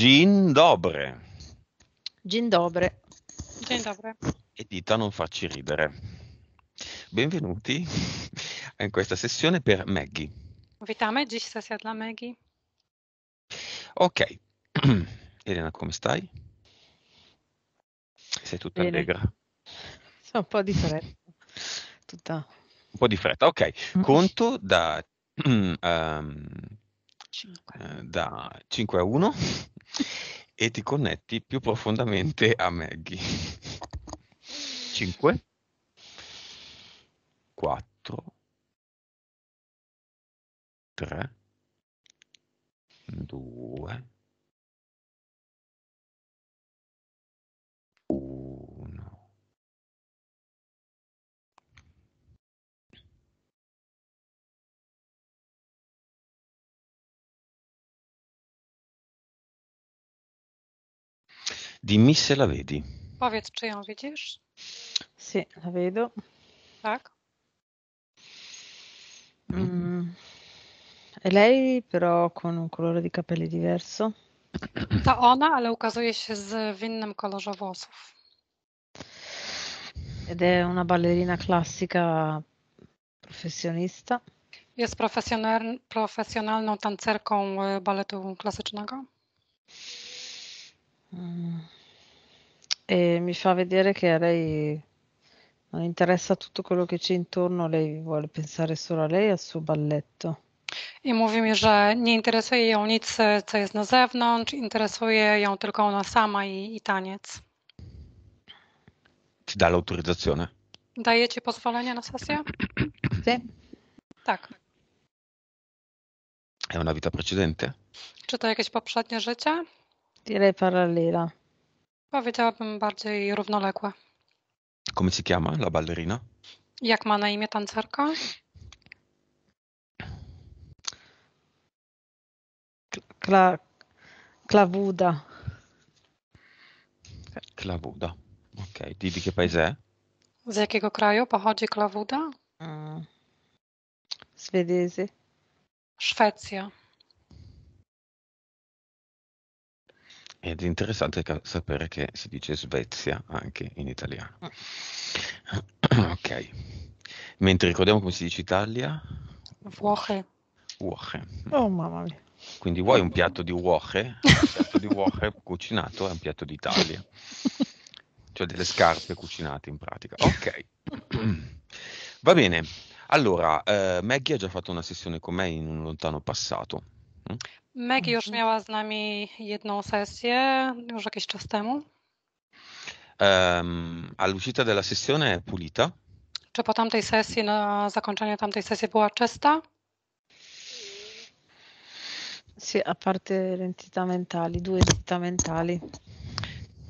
Gin Dobre. Gin Dobre. Gin Dobre. E dita non farci ridere. Benvenuti in questa sessione per Maggie. Witamy, dziś stasera dla Maggie. Ok. Elena, come stai? Sei tutta Bene. allegra? So, un po' di fretta. Tutta... Un po' di fretta, ok. Mm. Conto da, um, ehm, 5. Eh, da 5 a 1 e ti connetti più profondamente a Maggie. 5 4 3 2 Dimmi se la vedi. Powiedz, czy ją widzisz? Sì, la vedo. Tak? Mm. E lei però con un colore di capelli diverso? To ona, ale ukazuje się z, w innym kolorze włosów. Ed è una ballerina classica professionista. Jest profesjonalną tancerką baletu klasycznego? E mi fa vedere che a lei non interessa tutto quello che c'è intorno, lei vuole pensare solo a lei e al suo balletto. I mówi mi, że nie interesuje ją nic, co jest na zewnątrz, interesuje ją tylko ona sama i, i taniec. Ti dà l'autorizzazione? ci pozwolenie na sesję? Sì. Tak. È una vita precedente? Czy to jakieś poprzednie życie? Direi parallela. Powiedziałabym bardziej równoległe. Come si chiama la ballerina? Jak ma na imię tancerka? Kla... Klawuda. Klawuda. Ok, di, di che paese è? Z jakiego kraju pochodzi klawuda? Mm. Svedese. Szwecja. Ed è interessante ca- sapere che si dice Svezia anche in italiano. Mm. ok. Mentre ricordiamo come si dice Italia? Uoche. Uoche. Oh mamma mia. Quindi vuoi un piatto di uoche? Un piatto di uoche cucinato è un piatto d'Italia. Cioè delle scarpe cucinate in pratica. Ok. Va bene. Allora, eh, Maggie ha già fatto una sessione con me in un lontano passato. Mm? Meg już mhm. miała z nami jedną sesję już jakiś czas temu. Um, all'uscita della sessione è pulita? Czy po tamtej sesji, na zakończenie tamtej sesji była czysta? Sì, a parte le entità mentali, due entità mentali.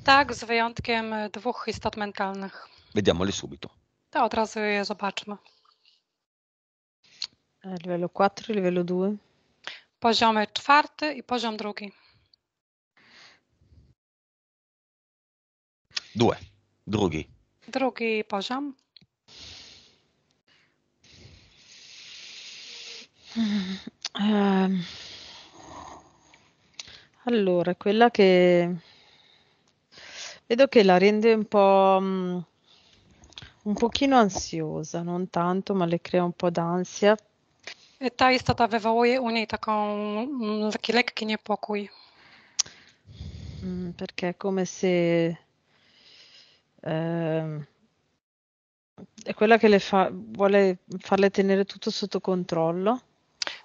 Tak, z wyjątkiem dwóch istot mentalnych. Vediamole subito. To od razu je zobaczmy. A livello 4 livello 2. Poziomy czwarty i poziom drugi. Due. Drugi. Drugi poziom. Um, allora, quella che vedo che la rende un po' mm, un pochino ansiosa, non tanto, ma le crea un po' d'ansia Ta istota wywołuje u niej taką, mm, taki lekki niepokój. Mm, perché è come se eh, è quella che le fa, vuole farle tenere tutto sotto controllo.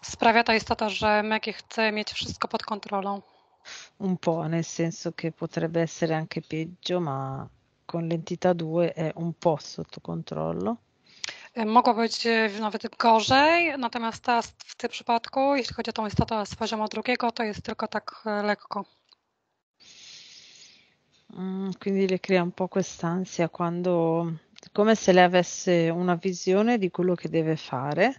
Sprawia ta istota, że Maggie chce mieć wszystko pod kontrolą. Un po', nel senso che potrebbe essere anche peggio, ma con l'entità 2 è un po' sotto controllo. Mogło być e, nawet gorzej, natomiast teraz w tym przypadku, jeśli chodzi o tą istotę z poziomu drugiego, to jest tylko tak e, lekko. Mm, quindi le crea un po' quest'ansia quando, come se lei avesse una visione di quello che deve fare.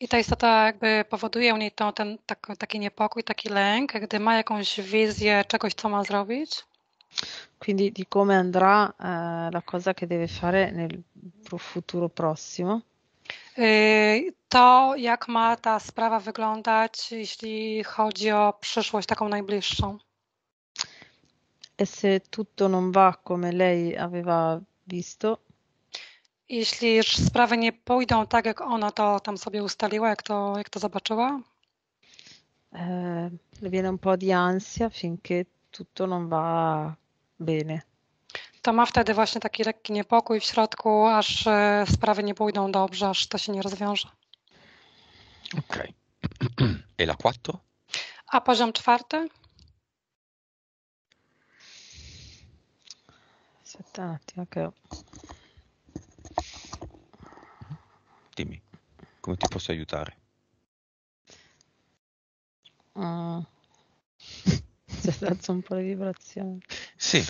I ta istota jakby powoduje u niej to, ten, tak, taki niepokój, taki lęk, gdy ma jakąś wizję czegoś, co ma zrobić. quindi di come andrà eh, la cosa che deve fare nel futuro prossimo? To, jak ma ta sprawa wyglądać, jeśli chodzi o przyszłość taką najbliższą. E se tutto non va come lei aveva visto? Jeśli sprawy nie pójdą tak, jak ona to tam sobie ustaliła, jak to, jak to zobaczyła? E, le viene un po' di ansia finché tutto non va Bene. To ma wtedy właśnie taki lekki niepokój w środku, aż e, sprawy nie pójdą dobrze, aż to się nie rozwiąże. Okej. Okay. E la 4? A poziom czwarty? Aspettate, ok. Dimmi, come ti posso aiutare? Mm. c'è stato un po' le vibrazioni. Sì,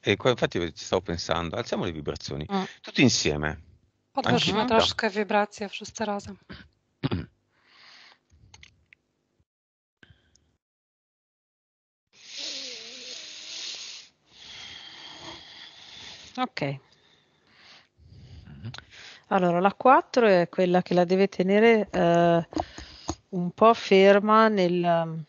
e qua, infatti ci stavo pensando, alziamo le vibrazioni, mm. tutti insieme. Podnosimy troszkę wibracje wszyscy razem. Ok. Allora, la 4 è quella che la deve tenere eh, un po' ferma nel,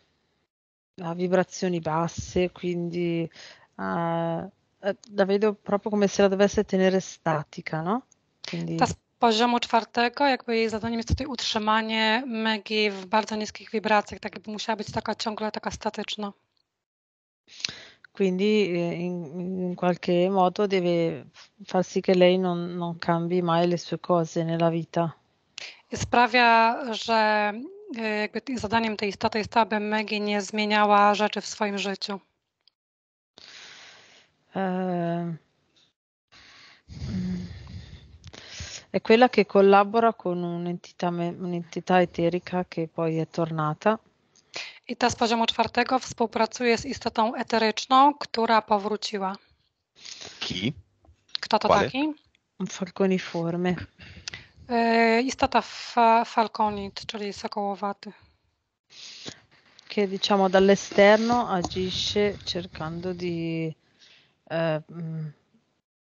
ha vibrazioni basse, quindi uh, la vedo proprio come se la dovesse tenere statica, no? Quindi... Ta z poziomu czwartego, jakby jej zadaniem jest tutaj utrzymanie Megi w bardzo niskich wibracjach, tak jakby musiała być taka ciągle taka statyczna. Quindi eh, in, in qualche modo deve far sì che lei non, non cambi mai le sue cose nella vita. Sprawia, że jakby zadaniem tej istoty jest to, aby Megi nie zmieniała rzeczy w swoim życiu. Eh, è quella che collabora con un'entità, un'entità eterica che poi è tornata. I ta z poziomu czwartego współpracuje z istotą eteryczną, która powróciła. Chi? Kto to Quale? taki? Un falconiforme. Eh, è stata fa- falconit, czyli cioè sokołowaty. Che diciamo dall'esterno agisce cercando di eh, mm,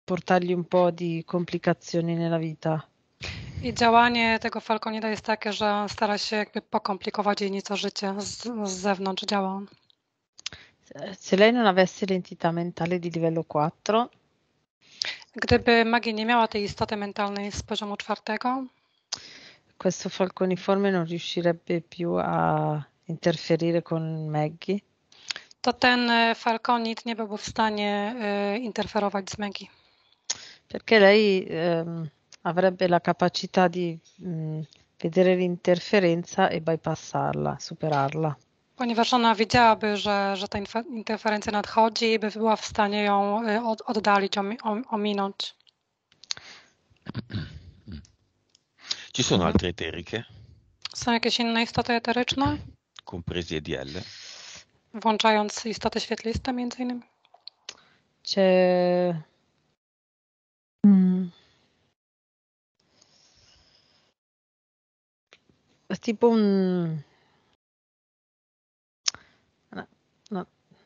portargli un po' di complicazioni nella vita. I działanie tego falconida jest takie, że on stara się jakby pokomplikować jej nieco życie. Z, z zewnątrz działa on. Se lei non avesse l'entità mentale di livello 4, Gdyby magia nie miała tej istoty mentalnej z poziomu czwartego? Questo falconiforme non riuscirebbe più a interferire con Maggie? To ten falconit nie byłby w stanie y, interferować z Maggie. Perché lei um, avrebbe la capacità di um, vedere l'interferenza e bypassarla, superarla. Ponieważ ona wiedziałaby, że, że ta interferencja nadchodzi i by była w stanie ją y, oddalić, ominąć. Ci są altre eteryki? Są jakieś inne istoty eteryczne? Compresi EDL. Włączając istoty świetliste między innymi? Czy... Hmm. Tipo un...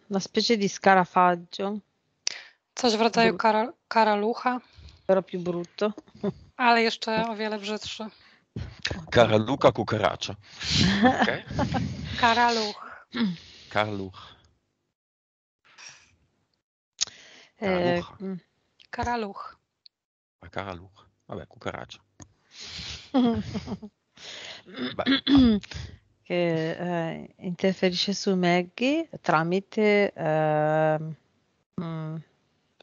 Una specie di scarafaggio. Coś w rodzaju kara, karalucha. Però più brutto. Ale jeszcze o wiele brzydszy. Karaluka kukaracza. Okay. Karaluch. Karaluch. Karaluch. Mm. Karaluch. A karaluch. Vabbè, cucaraccia. Beh, che eh, interferisce su Maggie tramite eh, mh, mm,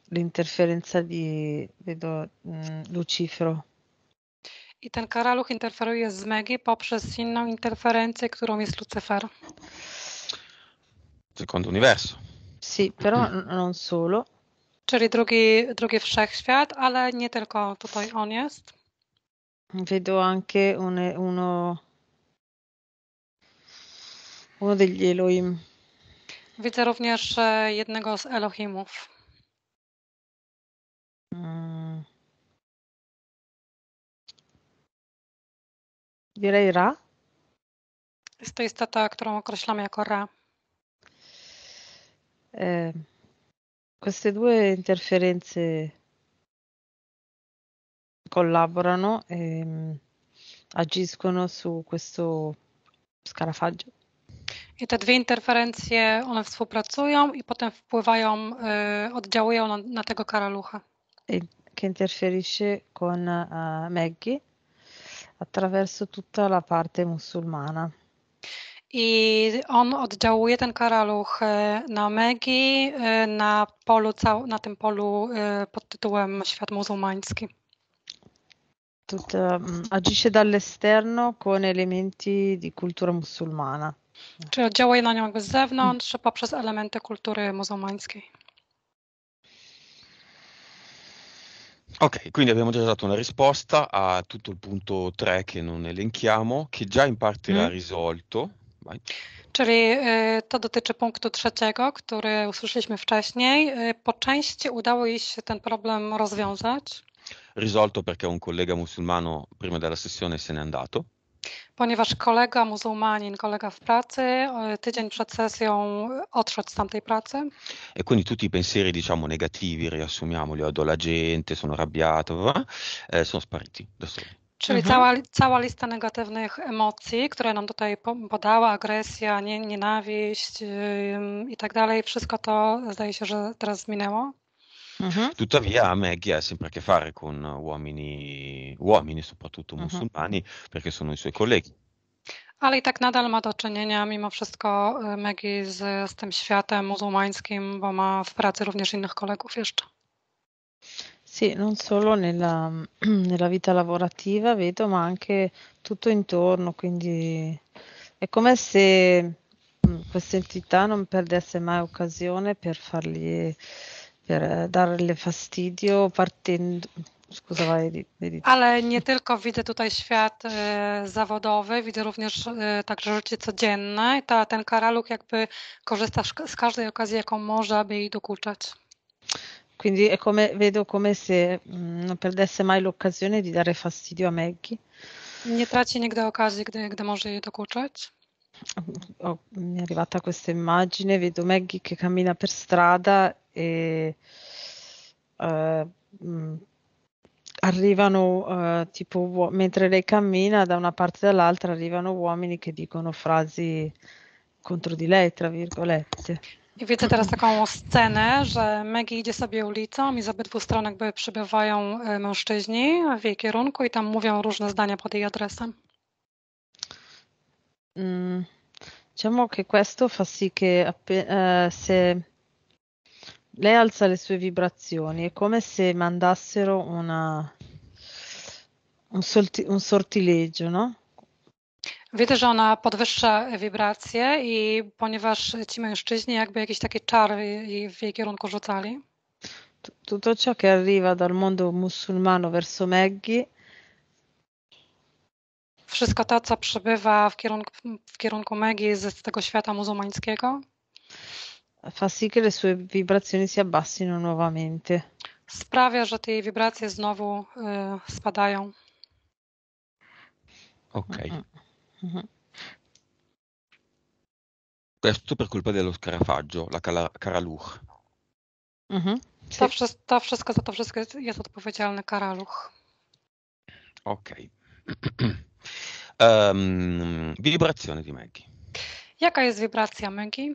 l'interferenza di vedo, mh, mm, Lucifero. I ten karaluch interferuje z Maggie poprzez inną interferencję, którą jest Lucifer. Secondo universo. Sì, però non solo. Czyli drugi, drugi wszechświat, ale nie tylko tutaj on jest. Vedo anche un, uno uno degli Elohim. Widzę również jednego z Elohimów. Mm. Direi Ra? Jest to istota, którą określamy jako Ra. Eh, queste due interferenze collaborano e agiscono su questo scarafaggio. I te dwie interferencje, one współpracują i potem wpływają, y, oddziałują na, na tego karalucha. Che interferisce con uh, Maggie attraverso tutta la parte musulmana. I on oddziałuje ten karaluch e, na Maggie e, na, polu, na tym polu e, pod tytułem Świat muzułmański. Tutta, mm, agisce dall'esterno con elementi di cultura musulmana. Czy oddziałuje na nią jakby z zewnątrz, czy poprzez elementy kultury muzułmańskiej? Ok, quindi abbiamo già dato una risposta a tutto il punto 3 che non elenchiamo, che già in parte mm. era risolto. Vai. Czyli y, to dotyczy punktu trzeciego, który usłyszeliśmy wcześniej. Y, po części udało jej się ten problem rozwiązać. Risolto perché un collega musulmano prima della sessione se n'è andato ponieważ kolega muzułmanin, kolega w pracy, e, tydzień przed sesją odszedł z tamtej pracy. E quindi tutti i pensieri, diciamo, negativi, riassumiamoli, odo oh, la gente, sono arrabbiato, eh, sono spariti da soli. Czyli mhm. cała, cała lista negatywnych emocji, które nam tutaj podała, agresja, nienawiść yy, i tak dalej, wszystko to zdaje się, że teraz zminęło. Uh-huh. Tuttavia Maggie ha sempre a che fare con uomini, uomini soprattutto uh-huh. musulmani, perché sono i suoi colleghi. Ale i tak nadal ma do czynienia mimo wszystko Maggie z, z tym światem muzułmańskim, bo ma w pracy również innych kolegów jeszcze. Sì, non solo nella, nella, vita lavorativa, vedo, ma anche tutto intorno, quindi è come se questa entità non perdesse mai occasione per fargli per eh, darle fastidio partendo... Scusa, vai, Ale nie tylko widzę tutaj świat y, zawodowy, widzę również y, także życie codzienne. Ta, ten karaluch jakby korzysta z każdej okazji, jaką może, aby jej dokuczać. Quindi è come, vedo come se mh, mm, non perdesse mai l'occasione di dare fastidio a Maggie. Nie traci nigdy okazji, gdy, gdy może jej dokuczać. Oh, mi è arrivata questa immagine, vedo Maggie che cammina per strada e mh, eh, mm, arrivano uh, tipo uo- mentre lei cammina da una parte e dall'altra arrivano uomini che dicono frasi contro di lei tra virgolette. I widzę teraz taką scenę, że Maggie idzie sobie ulicą i z obydwu stron jakby przybywają mężczyźni w jej kierunku i tam mówią różne zdania pod jej adresem. Mm, diciamo che questo fa sì che uh, se lei alza le sue vibrazioni, è come se mandassero una, un, solti, un sortileggio, no? Wiedzę, że ona podwyższa wibracje i ponieważ ci mężczyźni jakby jakieś takie czary w jej kierunku rzucali. Tutto ciò che arriva dal mondo musulmano verso Meggy. wszystko to, co przybywa w kierunku, w kierunku Megi z tego świata muzułmańskiego fa sì che le sue vibrazioni si abbassino nuovamente. Sprawia, że te jej wibracje znowu y, spadają. Ok. Mhm. Mhm. Questo per colpa dello scarafaggio, la cala, caraluch. Mhm. To, wszy to, wszystko, za to wszystko jest, jest odpowiedzialny karaluch. Ok. Okay. um, ehm, wibrazione di Maggie. Jaka jest wibracja Maggie?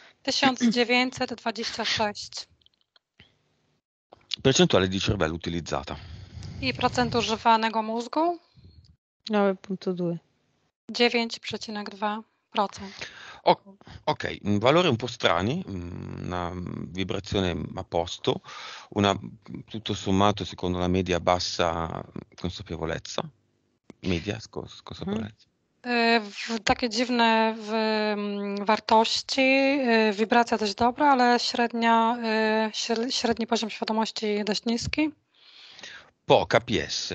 1926. Percentuale di cervello utilizzata. I procent używanego mózgu? 9,2. 9,2%. Ok, valori un po' strani, una mm, vibrazione a posto, una tutto sommato secondo la media bassa mm, consapevolezza, media consapevolezza, takie dziwne mm, wartości, y, wibracja dość dobra, ale średnia, y, średni poziom świadomości dość niski. po PS.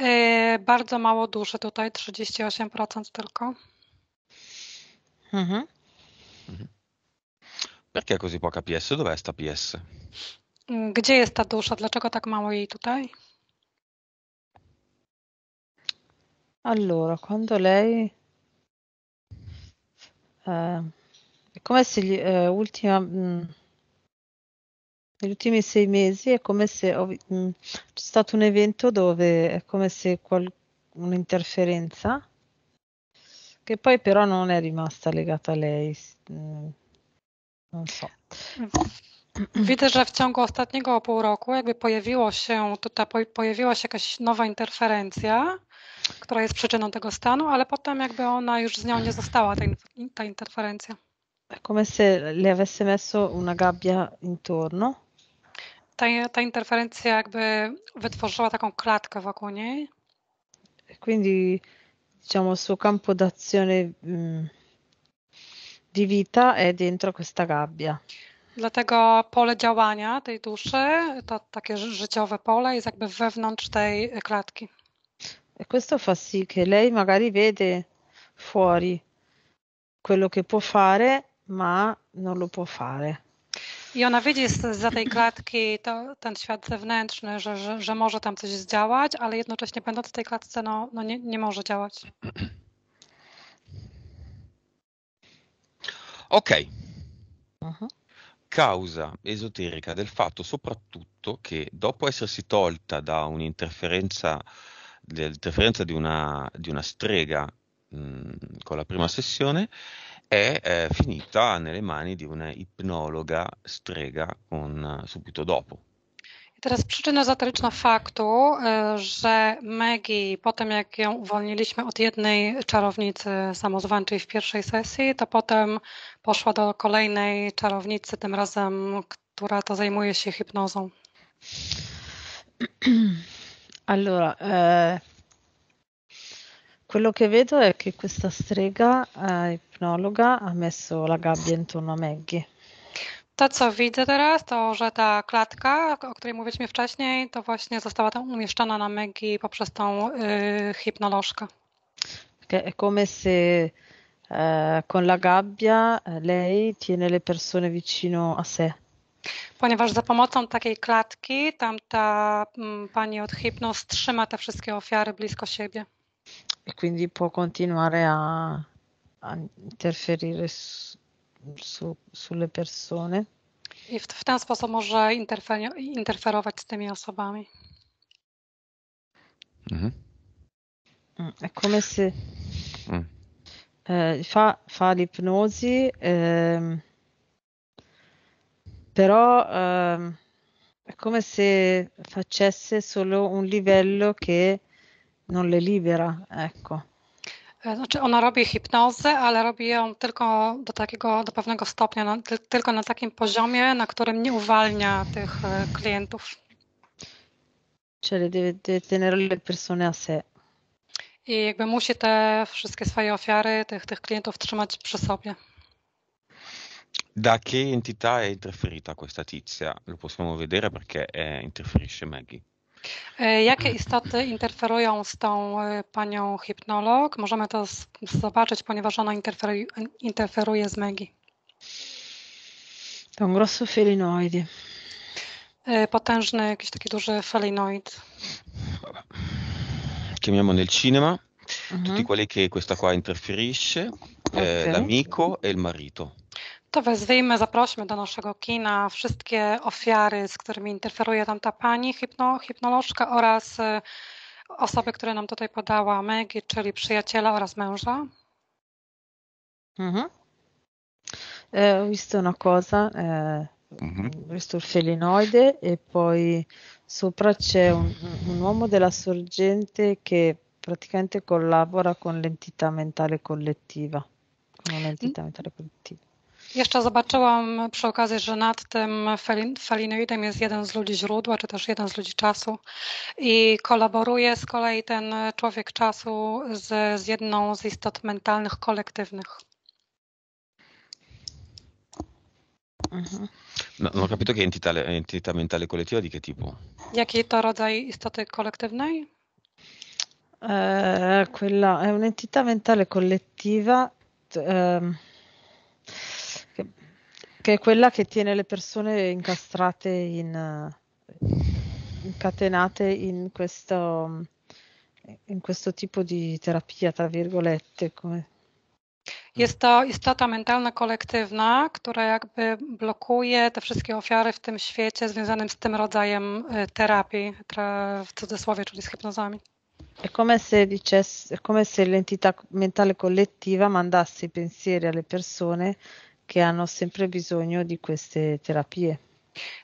Y, bardzo mało duszy tutaj, 38% tylko. Mhm. Perché mhm. così po PS? Dov'è sta PS? Gdzie jest ta dusza? Dlaczego tak mało jej tutaj? Allora, quando lei ehm, è come se gli ehm, ultima mhmm negli ultimi sei mesi è come se ho vi mm, c'è stato un evento dove è come se qual un'interferenza che poi però non è rimasta legata a lei, s mm, non so. Mm. Widzę, że w ciągu ostatniego pół roku jakby pojawiło się tutaj pojawiła się jakaś nowa interferencja. która jest przyczyną tego stanu, ale potem jakby ona już z nią nie została, ta, in, ta interferencja, È come se le avesse messo una gabbia intorno. Ta, ta interferencja jakby wytworzyła taką klatkę wokół niej. E quindi diciamo il suo campo d'azione mh, mm, di vita è dentro questa gabbia. Dlatego pole działania tej duszy, to takie życiowe pole jest jakby wewnątrz tej klatki. E questo fa sì che lei magari vede fuori quello che può fare, ma non lo può fare. I ona widzi z, za tej klatki to, ten świat zewnętrzny, że, że, że, może tam coś zdziałać, ale jednocześnie będąc w tej klatce, no, no nie, nie może działać. Ok. Mhm. Causa esoterica del fatto soprattutto che dopo essersi tolta da un'interferenza dell'interferenza di una, di una strega mh, mm, con la prima sessione è eh, finita nelle mani di una ipnologa strega con, eh, subito dopo. Teraz przyczyna zataryczna faktu, e, że Maggie, po tym jak ją uwolniliśmy od jednej czarownicy samozwańczej w pierwszej sesji, to potem poszła do kolejnej czarownicy, tym razem, która to zajmuje się hipnozą. Allora, ehm, quello che vedo è che questa strega, ehm, ipnologa ha messo la gabbia intorno a Maggie. To, co widzę teraz, to że ta klatka, o której mówiliśmy wcześniej, to właśnie została tam umieszczona na Maggie poprzez tą yy, hipnolożkę. Perché è come se eh, con la gabbia eh, lei tiene le persone vicino a sé. Ponieważ za pomocą takiej klatki tamta mm, pani od hipnos trzyma te wszystkie ofiary blisko siebie. E quindi può continuare a, a interferire su, sulle persone. I w, w ten sposób może interfer interferować z tymi osobami. Mhm. Mm, è come se mm. eh, fa, fa l'ipnosi. Eh, però ehm, è come se facesse solo un livello che non le libera, ecco. Znaczy ona robi hipnozę, ale robi ją tylko do takiego, do pewnego stopnia, na, tylko na takim poziomie, na którym nie uwalnia tych klientów. Czyli deve, deve tenere le persone a sé. I jakby musi te wszystkie swoje ofiary, tych, tych klientów trzymać przy sobie. Da che entità è interferita questa tizia? Lo possiamo vedere perché eh, interferisce Maggie. Jakie istoty interferują z tą panią hipnolog? Możemy to z- zobaczyć, ponieważ ona interferu- interferuje z Maggie. To un grosso felinoide. Potężny, jakiś taki duży felinoid. Chiamiamo nel cinema uh-huh. tutti mhm. quelli che questa qua interferisce, eh, okay. eh, l'amico e il marito. to wezwijmy, zaprośmy do naszego kina wszystkie ofiary, z którymi interferuje tam ta pani hipno, hipnolożka oraz y, osoby, które nam tutaj podała Megi, czyli przyjaciela oraz męża. Mhm. hmm Eh, ho visto una cosa, eh, mm-hmm. felinoide e, e mhm. poi sopra c'è un, un uomo della sorgente che praticamente collabora con l'entità mentale collettiva, con un'entità mm. mentale collettiva. Jeszcze zobaczyłam przy okazji, że nad tym felinoidem jest jeden z ludzi źródła, czy też jeden z ludzi czasu i kolaboruje z kolei ten człowiek czasu z, z jedną z istot mentalnych kolektywnych. Mhm. No, non capito che entità, entità mentale collettiva di che tipo? Jaki to rodzaj istoty kolektywnej? Eh, quella è un'entità mentale collettiva. Ehm, che è quella che tiene le persone incastrate in, eh, incatenate in questo, in questo tipo di terapia, tra virgolette. Come... Jest to istota mentalna kolektywna, która jakby blokuje te wszystkie ofiary w tym świecie związanym z tym rodzajem terapii, w cudzysłowie, czyli z hipnozami. È come, se dicesse, è come se l'entità mentale collettiva mandasse i pensieri alle persone che hanno sempre bisogno di queste terapie.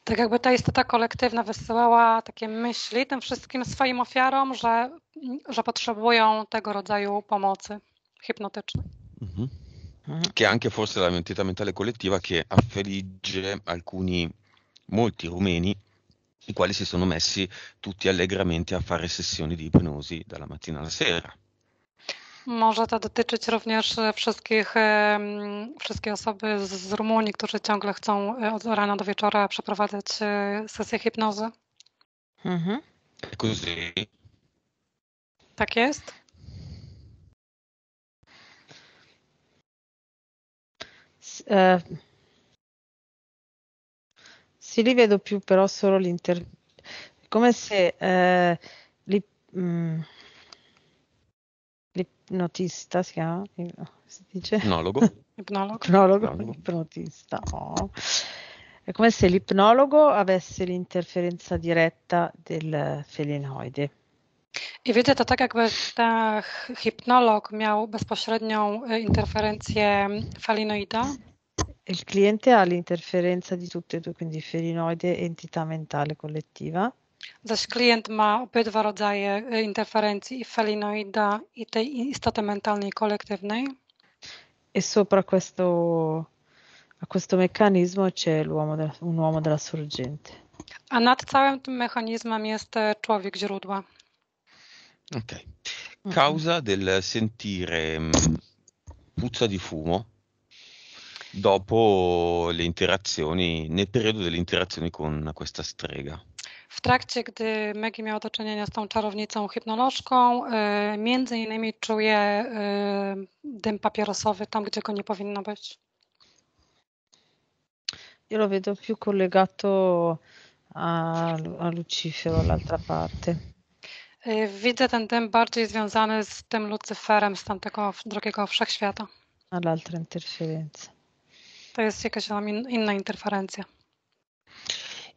Tak jakby ta istota kolektywna wysyłała takie myśli tym wszystkim swoim ofiarom, że, że potrzebują tego rodzaju pomocy hipnotycznej. Mm-hmm. mm Che è anche forse la mentalità mentale collettiva che affligge alcuni, molti rumeni, i quali si sono messi tutti allegramente a fare sessioni di ipnosi dalla mattina alla sera. Może to dotyczyć również e, wszystkich, e, wszystkie osoby z Rumunii, którzy ciągle chcą e, od rana do wieczora przeprowadzać sesję hipnozy. Mhm. Tak jest? si rivede più però solo l'inter... come se eh, li, mm, l'ipnotista si chiama? Si dice? Ipnologo. ipnologo. Ipnologo, ipnotista. Oh. È come se l'ipnologo avesse l'interferenza diretta del felinoide. I wiecie, to tak jakby ten hipnolog miał bezpośrednią interferencję falinoida? Il cliente ha l'interferenza di tutte e due, quindi felinoide e entità mentale collettiva. Zaś klient ma obydwa rodzaje eh, interferencji i felinoida i tej istoty mentalnej kolektywnej. E sopra questo, a questo meccanismo c'è l'uomo de, un uomo della sorgente. A nad całym tym mechanizmem jest człowiek źródła. Ok. Mhm. Causa del sentire mm, puzza di fumo dopo le interazioni, nel periodo delle interazioni con questa strega. W trakcie, gdy Maggie miała do czynienia z tą czarownicą hipnolożką, y, między innymi czuje y, dym papierosowy tam, gdzie go nie powinno być. Io lo vedo più collegato a, a Lucifero, l'altra parte. Y, widzę ten dym bardziej związany z tym Lucyferem z tamtego drugiego wszechświata. All'altra interferenza. To jest jakaś tam inna interferencja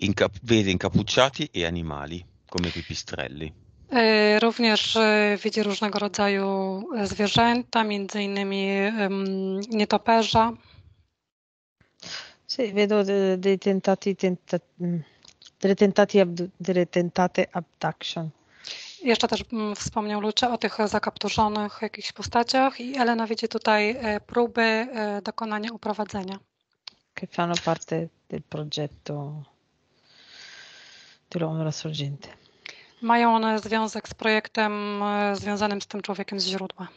incap- vede incappucciati e animali come pipistrelli. E również e, widzi różnego rodzaju e, zwierzęta, między innymi nietoperza. Sì, vedo dei tentati, tenta, mm, delle, tentati delle tentate abduction. Jeszcze też mm, wspomniał Lucze o tych zakapturzonych jakichś postaciach i Elena widzi tutaj próby dokonania uprowadzenia. Che fanno parte del progetto tyloon oraz Sorgenty. Mają one związek z projektem związanym z tym człowiekiem z źródła.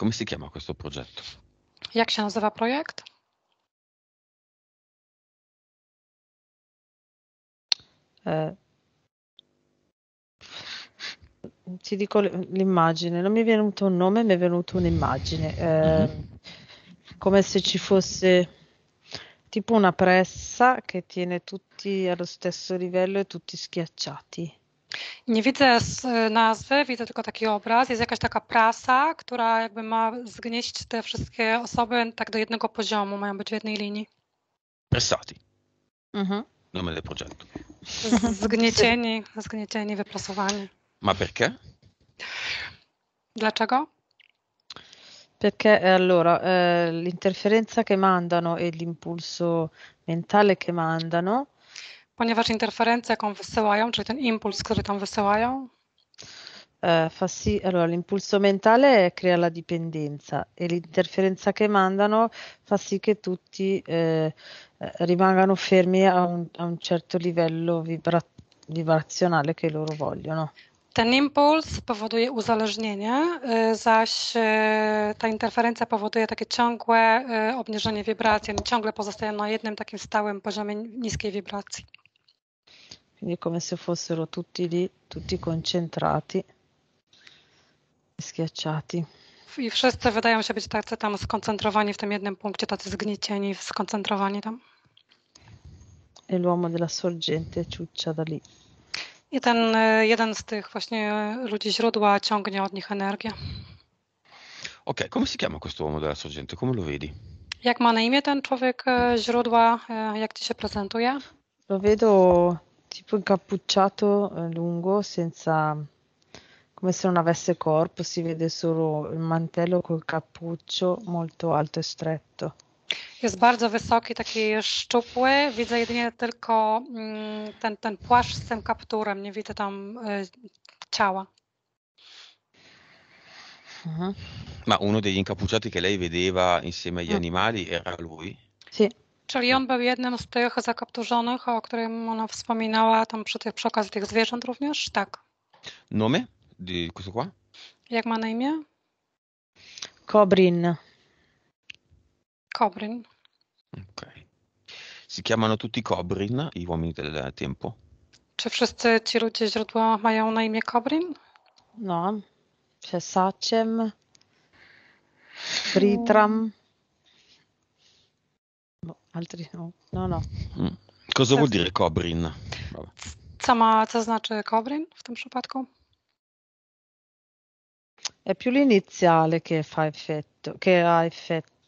Come si chiama questo progetto? Jak się nazywa projekt? Eh, ti dico l'immagine, non mi è venuto un nome, mi è venuto un'immagine, eh, mm -hmm. come se ci fosse tipo una pressa che tiene tutti allo stesso livello e tutti schiacciati. Nie widzę nazwy, widzę tylko taki obraz. Jest jakaś taka prasa, która jakby ma zgnieść te wszystkie osoby tak do jednego poziomu, mają być w jednej linii. Pressati. Mhm. Nome del progetto. Zgniecieni, zgniecieni, wyprasowani. Ma perché? Dlaczego? Perché eh, allora eh, l'interferenza che mandano e l'impulso mentale che mandano. Ponieważ interferencje, jaką wysyłają, czyli ten impuls, który tam wysyłają, Uh, fa sì, allora l'impulso mentale crea la dipendenza e l'interferenza che mandano fa sì che tutti eh, eh rimangano fermi a un, a un certo livello vibra- vibrazionale che loro vogliono. Ten impuls powoduje uzależnienie, y, zaś y, ta interferencja powoduje takie ciągłe y, obniżenie wibracji. Oni ciągle pozostają na jednym takim stałym poziomie niskiej wibracji. Quindi come se fossero tutti lì, tutti concentrati, e schiacciati. I wszyscy wydają się być tacy tam skoncentrowani w tym jednym punkcie, tacy zgniecieni, skoncentrowani tam. E l'uomo della sorgente ciuccia da lì. jeden, jeden z tych właśnie ludzi źródła ciągnie od nich energię. Ok, come si chiama questo uomo della sorgente? Come lo vedi? Jak ma na imię ten człowiek źródła? Jak ci się prezentuje? Lo vedo tipo incappucciato, lungo, senza come se non avesse corpo, si vede solo il mantello col cappuccio molto alto e stretto. Jest bardzo wysoki, taki szczupły. Widzę jedynie tylko mm, ten, ten płaszcz z tym kapturem. Nie widzę tam y, ciała. Uh-huh. Ma uno degli incappucciati che lei vedeva insieme agli mm. animali era lui? Sì. Czyli on był jednym z tych zakapturzonych, o którym ona wspominała tam przy, tych, przy okazji tych zwierząt również? Tak. Nome di questo qua? Jak ma na imię? Cobrin. Cobrin. Okej. Si chiamano tutti Cobrin, i uomini del tempo? Czy wszyscy ci ludzie źródła mają na imię Cobrin? No. Przesaciem. Fritram. No, altri no, no. no. Mm. Cosa vuol dire Cobrin? Vabbè. Co, ma, co znaczy Cobrin w tym przypadku? È più l'iniziale che fa effetto, che ha effetto.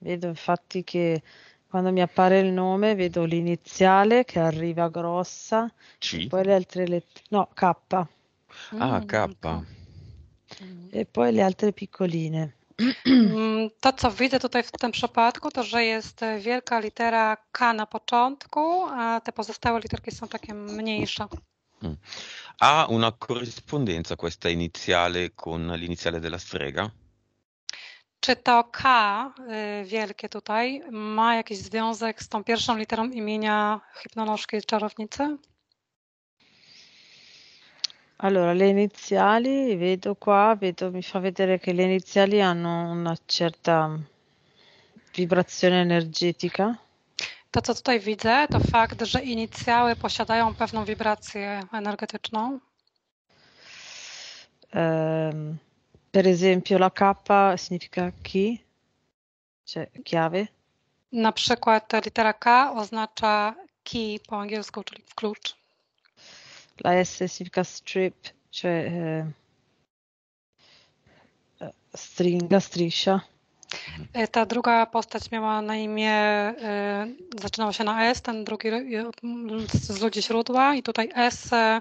Vedo infatti che quando mi appare il nome vedo l'iniziale che arriva grossa, C? poi le altre lettere, no, K, Ah, Mm, K. e poi le altre piccoline. Mm, To, co widzę tutaj w tym przypadku, to że jest e, wielka litera K na początku, a te pozostałe literki są takie mniejsze. Ha mm. una corrispondenza questa iniziale con l'iniziale della strega? Czy to K y, wielkie tutaj ma jakiś związek z tą pierwszą literą imienia hipnonożki czarownicy? Allora, le iniziali, vedo qua, vedo, mi fa vedere che le iniziali hanno una certa vibrazione energetica. To, co tutaj widzę, to fakt, że inicjały posiadają pewną wibrację energetyczną. Um, per esempio la K significa key, cioè chiave. Na przykład litera K oznacza key po angielsku, czyli klucz. La S significa strip, cioè e, e stringa, striscia. E, ta druga postać miała na imię, e, zaczynała się na S, ten drugi z ludzi źródła i tutaj S e,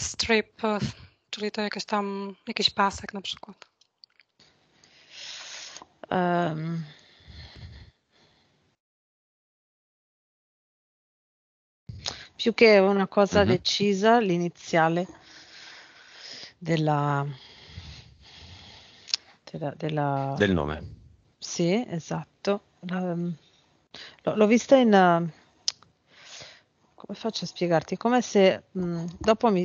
strip czyli to jakaś tam, jakiś pasek na przykład. Um. Più che una cosa mm-hmm. decisa, l'iniziale della, della, della... Del nome. Sì, esatto. Um, l'ho vista in... Uh, come faccio a spiegarti? Come se mh, mm, dopo mi,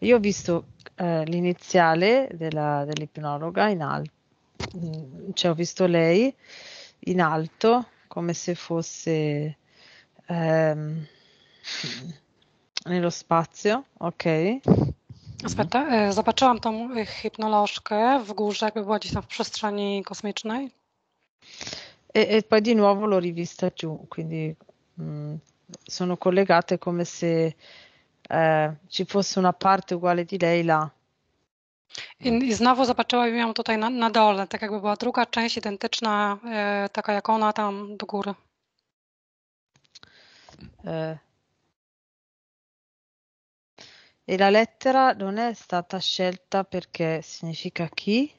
io ho visto eh, l'iniziale della, dell'ipnologa in alto, cioè ho visto lei in alto come se fosse ehm, nello spazio, ok? Aspetta, zobaczyłam tą hipnolożkę w górze, jakby była gdzieś tam w przestrzeni kosmicznej. E, e poi di nuovo l'ho rivista giù, quindi mh, mm, sono collegate come se eh, ci fosse una parte uguale di Leila. I, I znowu zobaczyłabym ją tutaj na, na, dole, tak jakby była druga część identyczna, e, taka jak ona tam do góry. E. E la lettera non è stata scelta perché significa chi?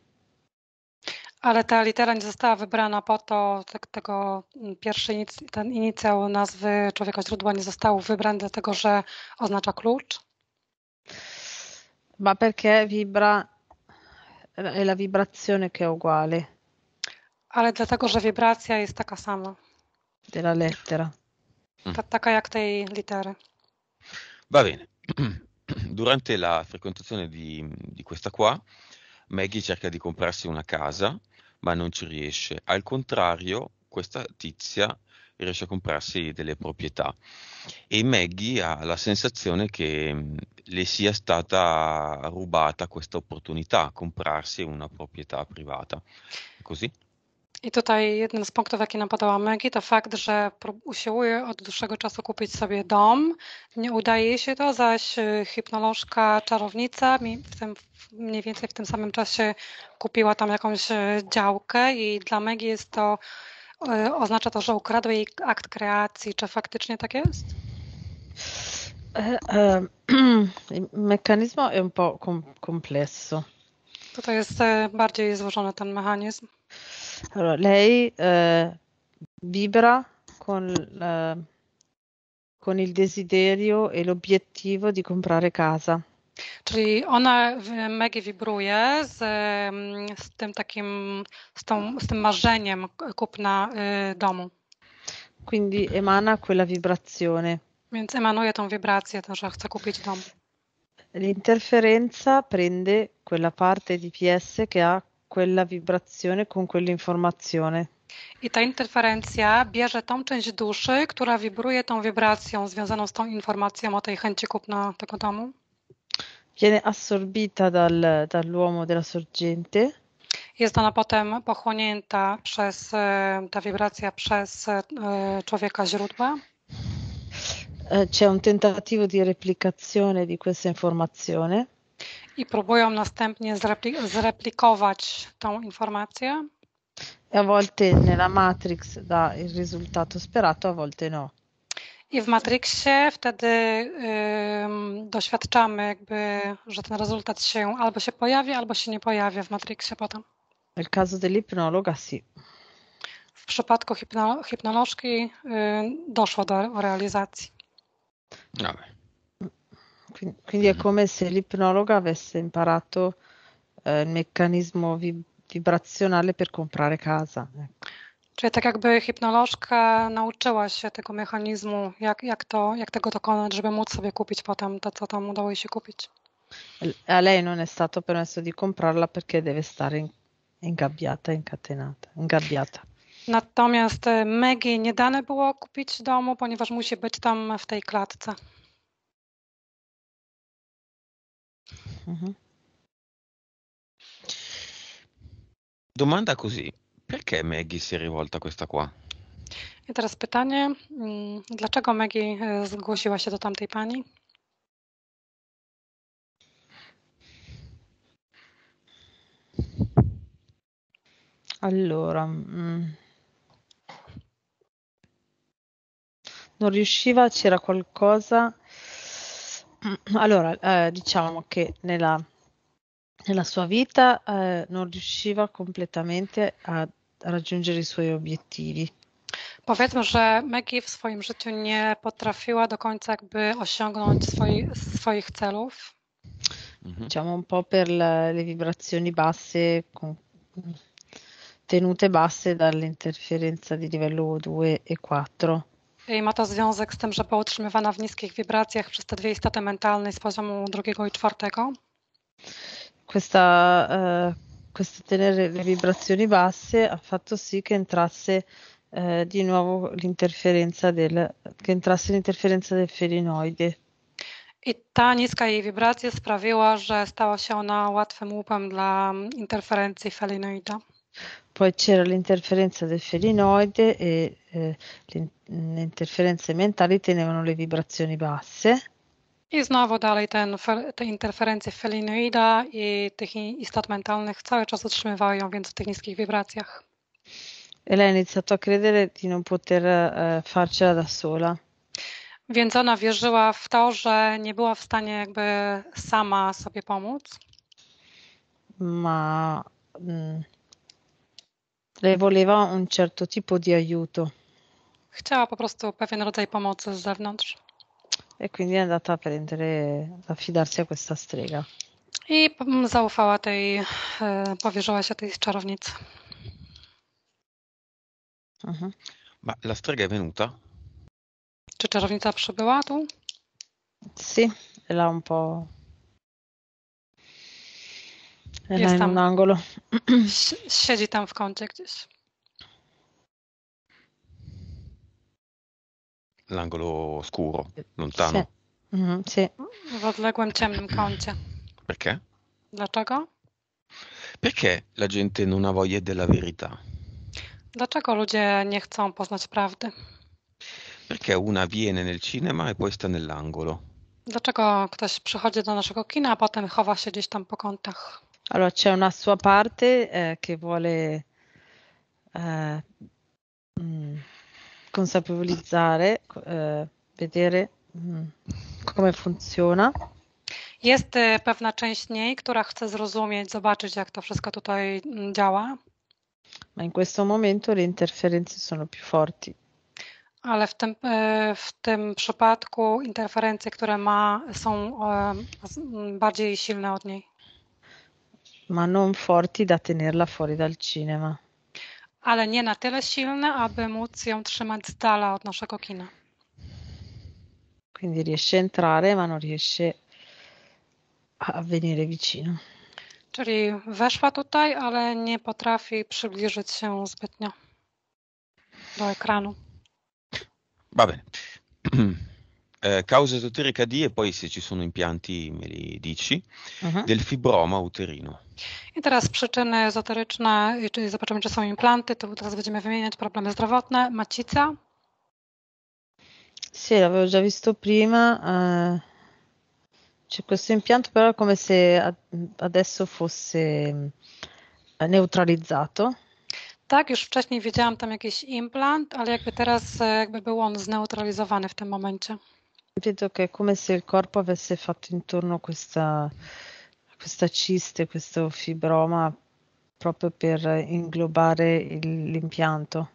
Ale ta litera nie została wybrana po to, tego mm, pierwszy ten inicjał nazwy człowieka źródła nie został wybrany, dlatego że oznacza klucz. Ma perché vibra la vibrazione che è uguale? Ale dlatego, że wibracja jest taka sama. Della lettera. Mm. Ta, taka jak tej litery. Va bene. Durante la frequentazione di, di questa qua, Maggie cerca di comprarsi una casa ma non ci riesce. Al contrario, questa tizia riesce a comprarsi delle proprietà e Maggie ha la sensazione che mm, le sia stata rubata questa opportunità, comprarsi una proprietà privata. così? I tutaj jeden z punktów, jaki nam podała Megi, to fakt, że usiłuje od dłuższego czasu kupić sobie dom. Nie udaje się to, zaś y, hipnolożka czarownica w tym, mniej więcej w tym samym czasie kupiła tam jakąś y, działkę i dla Megi jest to, y, oznacza to, że ukradł jej akt kreacji. Czy faktycznie tak jest? E, e, mechanizm jest è un po' complesso. Tutaj jest bardziej złożony ten mechanizm. Allora, lei eh, vibra con, eh, con il desiderio e l'obiettivo di comprare casa. Czyli ona Maggie wibruje z, mm, z tym takim, z, tą, z tym marzeniem kupna y, domu. Quindi emana quella vibrazione. Więc emanuje tą wibrację, to, że chce kupić dom. L'interferenza prende quella parte di PS che ha quella con quell'informazione. I ta interferencja bierze tą część duszy, która wibruje tą wibracją związaną z tą informacją o tej chęci kupna tego domu. Viene assorbita dal, dall'uomo della sorgente. Jest ona potem pochłonięta przez e, ta wibracja przez e, człowieka źródła. E, c'è un tentativo di replicazione di questa informazione. I próbują następnie zreplikować tą informację? a volte nella Matrix da il risultato sperato, a volte no. I w Matrixie wtedy yy, doświadczamy, jakby, że ten rezultat się albo się pojawi, albo się nie pojawia w Matrixie potem. Nel caso dell'ipnologa, sì. W przypadku hipno, hipnolożki y, doszło do realizacji. Dobra. Quindi, quindi è mhm. come se l'ipnologa avesse imparato e, il meccanismo wib- wibracjonale per comprare casa. Czyli tak jakby hipnolożka nauczyła się tego mechanizmu, jak, jak, to, jak tego dokonać, żeby móc sobie kupić potem to, co tam udało jej się kupić. A lei non è stato permesso di comprarla perché deve stare ingabbiata, incatenata, ingabbiata. Natomiast e, Maggie nie dane było kupić domu, ponieważ musi być tam w tej klatce. Mm-hmm. Domanda così, perché Maggie si è rivolta a questa qua? I teraz pytanie, mm, dlaczego Maggie e, zgłosiła się do tamtej pani? Allora, mm, non riusciva, c'era qualcosa Allora, eh, diciamo che nella, nella sua vita eh, non riusciva completamente a raggiungere i suoi obiettivi. Powiedzmy, że Maggie w swoim życiu nie potrafiła do końca jakby osiągnąć swoi, swoich celów. Mhm. Diciamo un po' per la, le vibrazioni basse, con, tenute basse dall'interferenza di livello 2 e 4. I ma to związek z tym, że była utrzymywana w niskich wibracjach przez te dwie istoty mentalne z poziomu drugiego i czwartego? Questa, uh, eh, queste tenere le vibrazioni basse ha fatto sì che entrasse uh, di nuovo l'interferenza del, che entrasse l'interferenza del felinoide. I ta niska jej wibracja sprawiła, że stała się ona łatwym łupem dla interferencji felinoida. Poi c'era l'interferenza del felinoide e eh, le interferenze mentali tenevano le vibrazioni basse. I znowu dalej ten, te interferencje felinoida i tych istot mentalnych cały czas ją więc w tych niskich wibracjach. E lei ha iniziato a credere di non poter eh, farcela da sola. Więc ona wierzyła w to, że nie była w stanie jakby sama sobie pomóc. Ma... Mm. Le voleva un certo tipo di aiuto Chciała po prostu pewien rodzaj pomocy z zewnątrz. e quindi è andata a prendere, a fidarsi a questa strega. I mm, zaufała tej, powierzyła się tej czarownicy. Mhm. Ma la strega è venuta? Czy czarownica przybyła tu? Sì, l'ha un po' Jest tam na angolu. Siedzi tam w kącie gdzieś. L'angolo scuro, lontano. Mm-hmm, sì. sì. W odległym ciemnym kącie. Perché? Dlaczego? Perché la gente non ha voglia della verità? Dlaczego ludzie nie chcą poznać prawdy? Perché una viene nel cinema e poi sta nell'angolo. Dlaczego ktoś przychodzi do naszego kina, a potem chowa się gdzieś tam po kątach? Allora, c'è una sua parte eh, che vuole eh, mh, mm, consapevolizzare, eh, vedere mh, mm, come funziona. Jest pewna część niej, która chce zrozumieć, zobaczyć, jak to wszystko tutaj mm, działa. Ma in questo momento le interferenze sono più forti. Ale w tym, w tym przypadku interferencje, które ma, są bardziej silne od niej. ma non forti da tenerla fuori dal cinema. Ale nie na tyle silne, aby móc ją trzymać z dala od naszego kina. Quindi riesce a entrare, ma non riesce a venire vicino. Czyli weszła tutaj, ale nie potrafi przybliżyć się zbytnio do ekranu. Baby. eh, esoterica D e poi se ci sono impianti me li dici, mhm. del fibroma uterino. I teraz przyczyny ezoteryczne, czyli zobaczymy, czy są implanty, to teraz będziemy wymieniać problemy zdrowotne. Macica? Sì, l'avevo già visto prima. Eh, c'è questo impianto, però è come se adesso fosse eh, neutralizzato. Tak, już wcześniej widziałam tam jakiś implant, ale jakby teraz jakby był on zneutralizowany w tym momencie. Sento che è come se il corpo avesse fatto intorno questa, questa ciste, questo fibroma, proprio per inglobare il, l'impianto.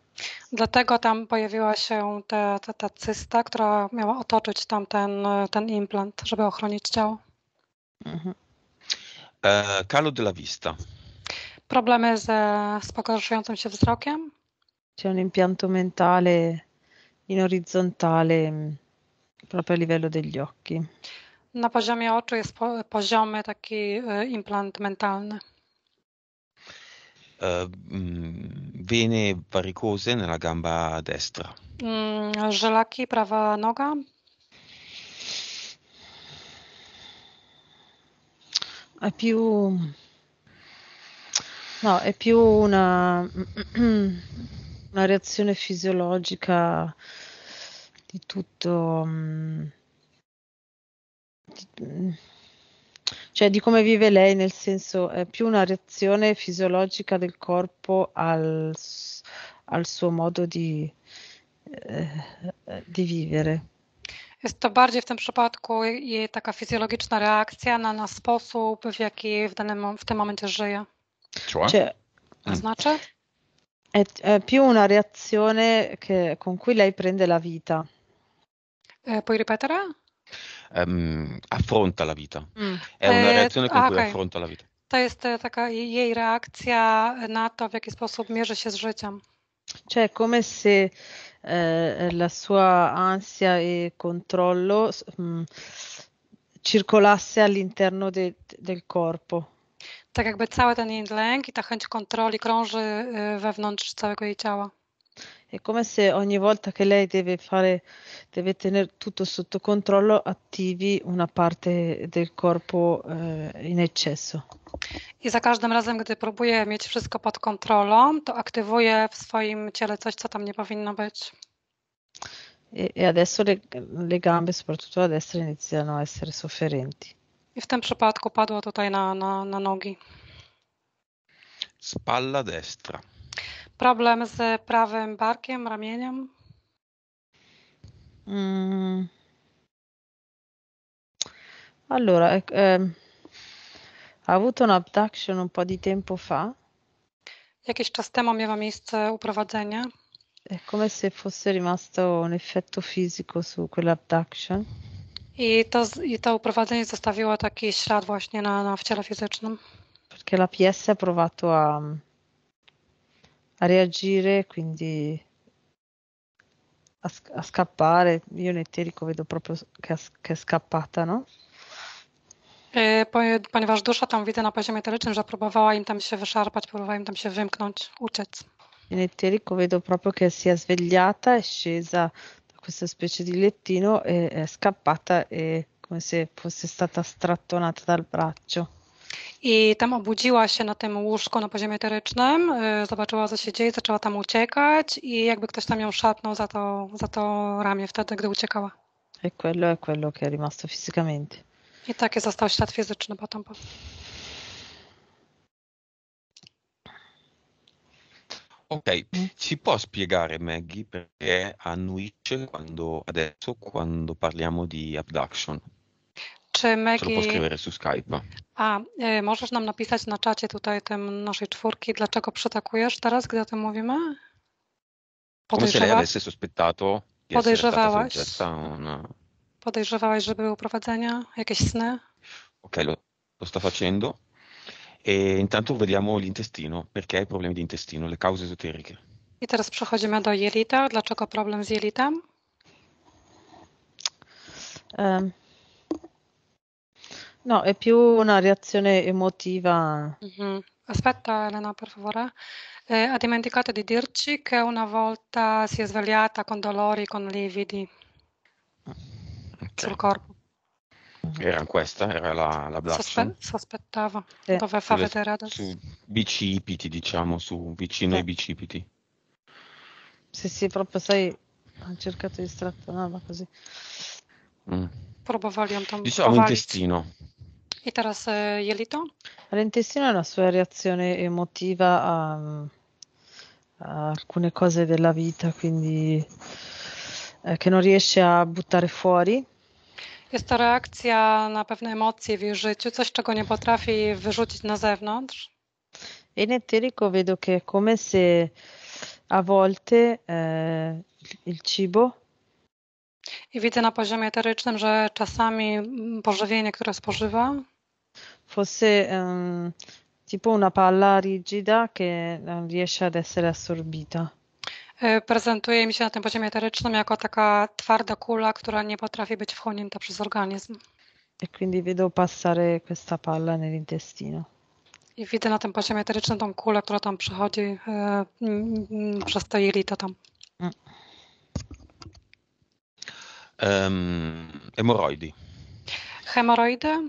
Dlatego tam pojawiła się te, te, ta cysta, która miała otoczyć tam ten, ten implant, żeby ochronić ciało. Mhm. E, calo della vista. Problemy z, z pogarszającym się wzrokiem? C'è un impianto mentale in orizzontale mm, proprio a livello degli occhi. Na poziomie oczu jest po, poziomy taki implant mentalny. Uh, vene mm, varicose nella gamba destra. Mm, żelaki, prawa noga. È più... No, è più una, una reazione fisiologica di tutto, mm, di, mm, cioè di come vive lei, nel senso è più una reazione fisiologica del corpo al, al suo modo di, eh, di vivere. Jest to bardziej w tym przypadku jej taka fizjologiczna reakcja na, na sposób, w jaki w, danym, w tym momencie żyje. Cioè, cioè to mm. znaczy? È, è più una reazione che, con cui lei prende la vita. Eh, puoi ripetere? Um, affronta la vita. Mm. È una eh, reazione con ah, okay. cui affronta la vita. To jest taka jej reakcja na to, w jaki sposób mierzy się z życiem. Cioè, come se eh, la sua ansia e controllo mh, mm, circolasse all'interno de, del corpo. Tak jakby cały ten lęk i ta chęć kontroli krąży wewnątrz całego jej ciała. È come se ogni volta che lei deve fare, deve tenere tutto sotto controllo, attivi una parte del corpo eh, in eccesso. I za każdym razem, gdy próbuje mieć wszystko pod kontrolą, to aktywuje w swoim ciele coś, co tam nie powinno być. E, e adesso le, le gambe, soprattutto la destra, iniziano a essere sofferenti. I w tym przypadku padło tutaj na, na, na nogi. Spalla destra. Problem z prawym barkiem, ramieniem? Mm. Allora, ehm, ha avuto un abduction un po' di tempo fa. Jakiś czas temu miało miejsce uprowadzenie. È come se fosse rimasto un effetto fisico su quell'abduction. I to, I to uprowadzenie zostawiło taki ślad właśnie na, na wciele fizycznym. Perché la PS ha provato a a reagire, quindi a, a scappare. Io nel Terico vedo proprio che, che, è scappata, no? E, ponieważ dusza tam widzę na poziomie eterycznym, że próbowała im tam się wyszarpać, próbowała im tam się wymknąć, uciec. In eterico vedo proprio che si è svegliata, è scesa da questa specie di lettino e è scappata e come se fosse stata strattonata dal braccio. I tam obudziła się na tym łóżku na poziomie eterycznym, y, zobaczyła co się dzieje, zaczęła tam uciekać i jakby ktoś tam ją szatnął za to, za to ramię wtedy, gdy uciekała. E quello è quello che è rimasto fisicamente. I taki został ślad fizyczny potem. Ok, mm. ci può spiegare Maggie perché annuisce quando, adesso quando parliamo di abduction? Czy Megi... Skype'a. A, y, możesz nam napisać na czacie tutaj tym naszej czwórki, dlaczego przytakujesz teraz, gdy o tym mówimy? Podejrzewa... Podejrzewałaś? No. Podejrzewałaś, że były uprowadzenia, jakieś sny? Ok, lo, lo sta facendo. E intanto vediamo l'intestino, perché problemi di intestino, le cause esoteriche. I teraz przechodzimy do jelita. Dlaczego problem z jelitem? Um, No, è più una reazione emotiva. Mh-mh. Aspetta Elena, per favore. Eh, ha dimenticato di dirci che una volta si è svegliata con dolori, con lividi sul corpo. Era questa? Era la, la Sospe- sospettavo, eh. dove fa Sulle, vedere adesso. Su bicipiti, diciamo, su vicino eh. ai bicipiti. Sì, sì, proprio sai, ho cercato di strattonarla così. Mm. Diciamo ovali. intestino. I e teraz e, jelito? Ale l'intestino è la sua reazione emotiva a, a alcune cose della vita, quindi eh, che non riesce a buttare fuori. Jest to reakcja na pewne emocje w jej życiu, coś czego nie potrafi wyrzucić na zewnątrz. I e in eterico vedo że è come se a volte eh, il cibo I widzę na poziomie eterycznym, że czasami mm, pożywienie, które spożywa, fosse um, tipo una palla rigida che non ehm, riesce ad essere assorbita. E, prezentuje mi się na tym poziomie eterycznym jako taka twarda kula, która nie potrafi być wchłonięta przez organizm. E quindi vedo passare questa palla nell'intestino. I widzę na tym poziomie eterycznym tą kulę, która tam przechodzi e, m, m, przez te jelita tam. Mm. Um, hemoroidy. Hemoroidy?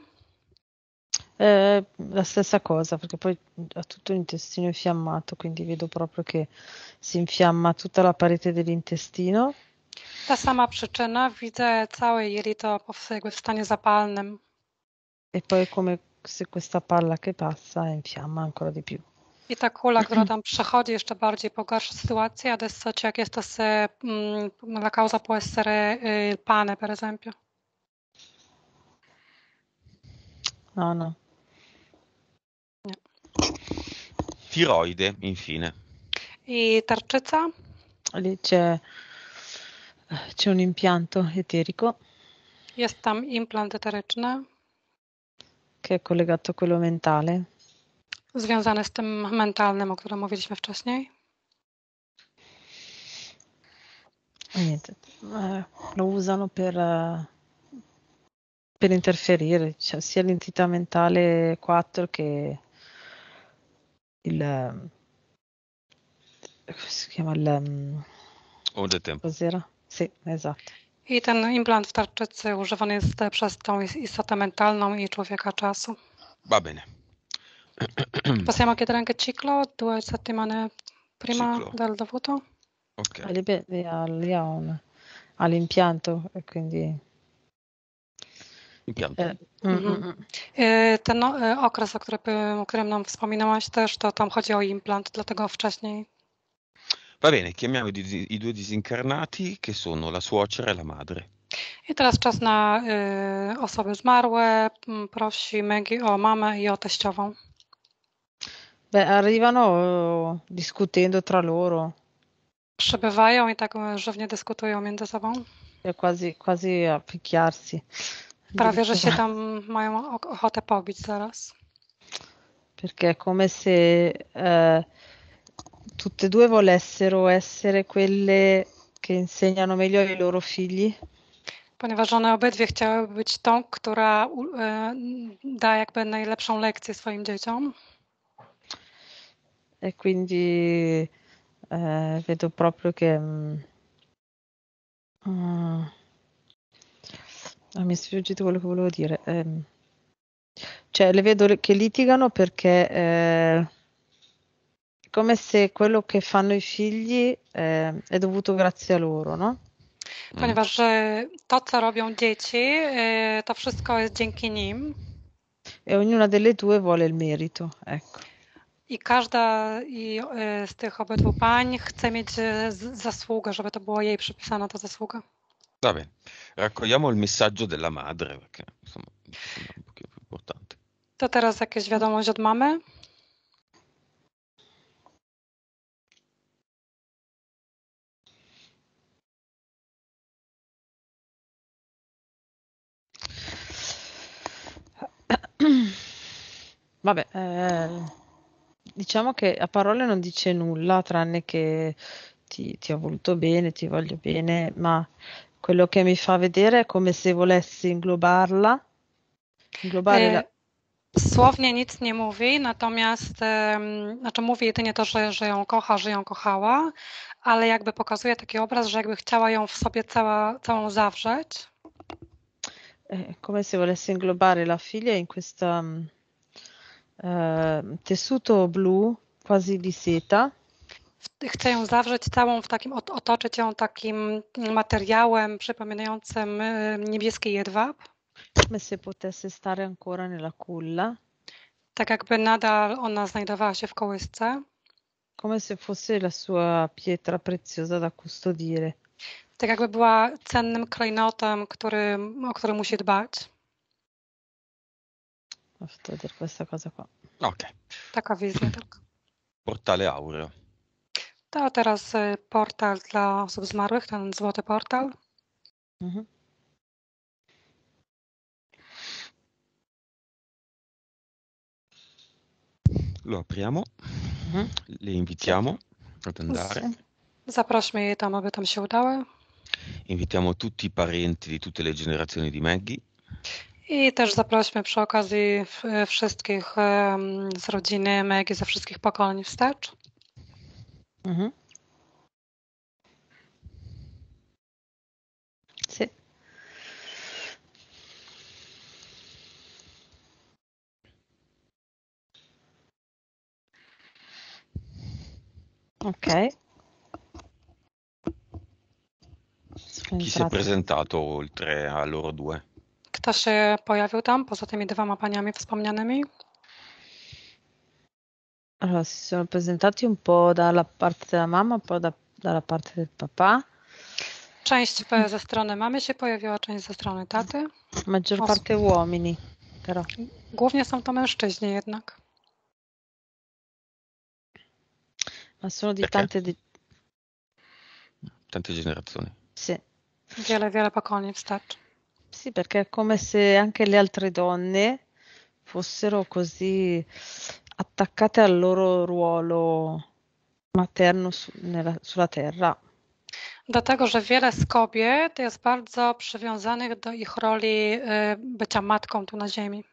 Eh, la stessa cosa, perché poi ha tutto l'intestino infiammato, quindi vedo proprio che si infiamma tutta la parete dell'intestino. Ta sama przyczyna, widzę całe jelito powstałe w stanie zapalnym. E poi come se questa palla che passa infiamma ancora di più. I ta kula, która tam przechodzi, jeszcze bardziej pogarsza sytuację, adesso c'è che sta se, mh, mm, la causa può essere il pane, per esempio. No, no, tiroide, infine. E tartezza? Lì c'è, c'è un impianto eterico. Jest tam implant eteryczny. Che è collegato a quello mentale. Związany z tym mentalnym, o którym mówiliśmy wcześniej. Niente, eh, lo usano per, eh, per interferire, cioè sia l'entità mentale 4 che il eh, come si chiama il mm, tempo zero. Sì, esatto. I ten implant tarczycy używany jest przez tą istotę mentalną i człowieka czasu. Va bene. Possiamo chiedere anche Ciclo due settimane prima Ciclo. del dovuto? Ok. All'impianto, e quindi impiantu. Ten okres, o, którym nam wspominałaś też, to tam chodzi o implant, dlatego wcześniej Va bene, chiamiamo i, i, due disincarnati che sono la suocera e la madre. I teraz czas na y, osoby zmarłe. Mm, prosi Maggie o mamę i o teściową. Beh, arrivano discutendo tra loro. Przybywają i tak żywnie dyskutują między sobą. Quasi, quasi a picchiarsi. Prawie, że się tam mają ochotę pobić zaraz. Perché è come se eh, tutte e due volessero essere quelle che insegnano meglio ai loro figli. Ponieważ one obydwie chciały być tą, która e, da jakby najlepszą lekcję swoim dzieciom. E quindi eh, vedo proprio che. Mm, mm Ah, mi è sfuggito quello che volevo dire. Ehm, cioè, le vedo che litigano perché eh, è come se quello che fanno i figli eh, è dovuto grazie a loro, no? Ponieważ mm. e, to, co robią dzieci, e, to wszystko jest dzięki nim. E ognuna delle due vuole il merito, ecco. I każda z tych obydwu pań chce mieć z, zasługę, żeby to było jej przypisana ta zasługa. Vabbè, raccogliamo il messaggio della madre, perché insomma è un po' più importante. To teraz jakieś wiadomość od mamy? Vabbè, eh, diciamo che a parole non dice nulla, tranne che ti, ti ho voluto bene, ti voglio bene, ma quello che mi fa vedere è come se volessi inglobarla. Inglobare e la... Słownie nic nie mówi, natomiast znaczy mówi jedynie to, że, że ją kocha, że ją kochała, ale jakby pokazuje taki obraz, że jakby chciała ją w sobie cała, całą zawrzeć. E, come se volesse inglobare la figlia in questo um, uh, eh, tessuto blu quasi di seta chcę ją zawrzeć całą w takim, otoczyć ją takim materiałem przypominającym y, niebieski jedwab. Come se potesse stare ancora nella culla. Tak jakby nadal ona znajdowała się w kołysce. Come se fosse la sua pietra preziosa da custodire. Tak jakby była cennym klejnotem, który, o który musi dbać. wtedy questa cosa qua. Ok. Taka wizja, tak. Portale Aureo. To teraz y, portal dla osób zmarłych, ten złoty portal. Mhm. Lo apriamo, mhm. le invitiamo ad andare. Z zaprośmy je tam, aby tam się udały. Invitiamo tutti i parenti di tutte le generazioni di Maggie. I też zaprośmy przy okazji wszystkich z rodziny Maggie ze wszystkich pokoleń wstecz. Mm-hmm. Sì. Ok. Chi si è presentato oltre a loro due? Kto się pojawił tam poza tymi dwoma paniami wspomnianymi? Allora, si sono presentati un po' dalla parte della mamma, un po' da, dalla parte del papà. Część pe- ze strony mamy się pojawiła, część ze strony taty. Maggior Os- parte uomini, però. Głównie są to mężczyźni jednak. Ma sono di tante, di- Tante generazioni. sì. Wiele, wiele pokoleń wstecz. Sì, perché è come se anche le altre donne fossero così attaccate al loro ruolo materno su, nella, sulla terra. Dlatego, że wiele z kobiet jest bardzo przywiązanych do ich roli y, bycia matką tu na Ziemi.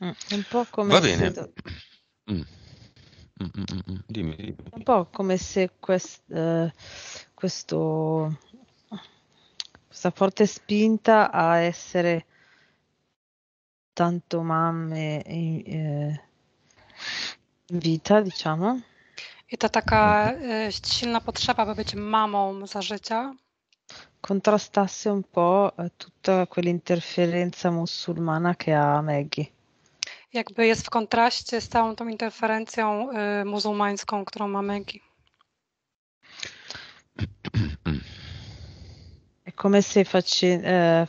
Mm, un po' come Va bene. Do... Mm. Mm, mm, dimmi, dimmi. Un po' come se quest, eh, questo, questa forte spinta a essere tanto mamme in vita, diciamo. I to taka e, silna potrzeba, by być mamą za życia. Contrastasse un po' e, tutta quell'interferenza musulmana che ha Maggie. Jakby jest w kontraście z całą tą interferencją y, muzułmańską, którą ma Maggie. È come se jakby, Eh,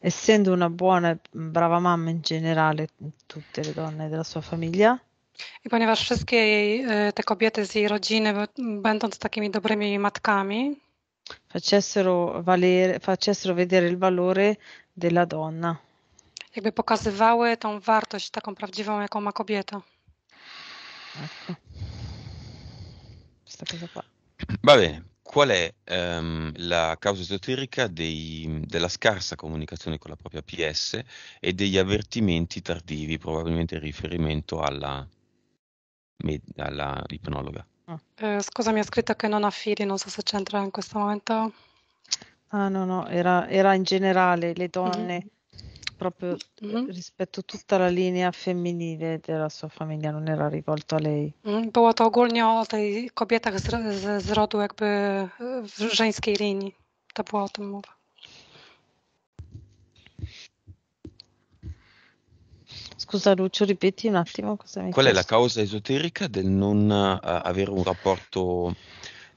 essendo una buona e brava mamma in generale, tutte le donne della sua famiglia. I ponieważ wszystkie jej, te kobiety z jej rodziny, będąc takimi dobrymi matkami, facessero, valere, facessero vedere il valore della donna. Jakby pokazywały tą wartość taką prawdziwą, jaką ma kobieta. Ecco. Questa cosa qua. Va bene, qual è ehm, la causa esoterica dei, della scarsa comunicazione con la propria PS e degli avvertimenti tardivi, probabilmente in riferimento alla, alla ipnologa? Ah. Eh, scusa, mi ha scritto che non ha fili, non so se c'entra in questo momento. Ah no, no, era, era in generale le mhm. donne. Mm-hmm proprio mm-hmm. rispetto a tutta la linea femminile della sua famiglia, non era rivolto a lei. Mm, Było to ogólnie o tej kobietach z, z, z rodu jakby w żeńskiej linii. To była o tym mowa. Scusa Lucio, ripeti un attimo cosa mi Qual è la causa esoterica del non uh, avere un rapporto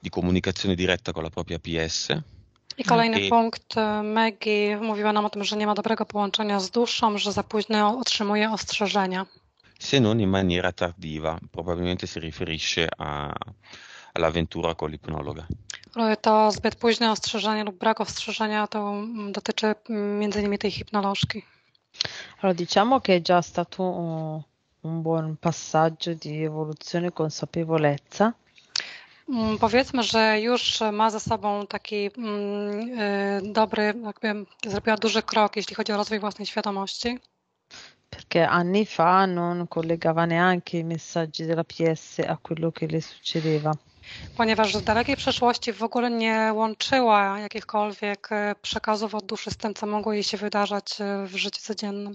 di comunicazione diretta con la propria PS? I kolejny I... punkt. Maggie mówiła nam o tym, że nie ma dobrego połączenia z duszą, że za późno otrzymuje ostrzeżenia. Se non in maniera tardiva, probabilmente si riferisce a, all'avventura con l'ipnologa. To zbyt późne ostrzeżenie lub brak ostrzeżenia to mm, dotyczy mm, między innymi tej hipnolożki. Allora diciamo che è già stato un buon passaggio di evoluzione e consapevolezza. Mm, powiedzmy, że już ma za sobą taki mm, y, dobry, jakby zrobiła duży krok, jeśli chodzi o rozwój własnej świadomości. Perché anni fa non collegava neanche i messaggi della PS a quello che le succedeva. Ponieważ w dalekiej przeszłości w ogóle nie łączyła jakichkolwiek y, przekazów od duszy z tym, co mogło jej się wydarzać y, w życiu codziennym.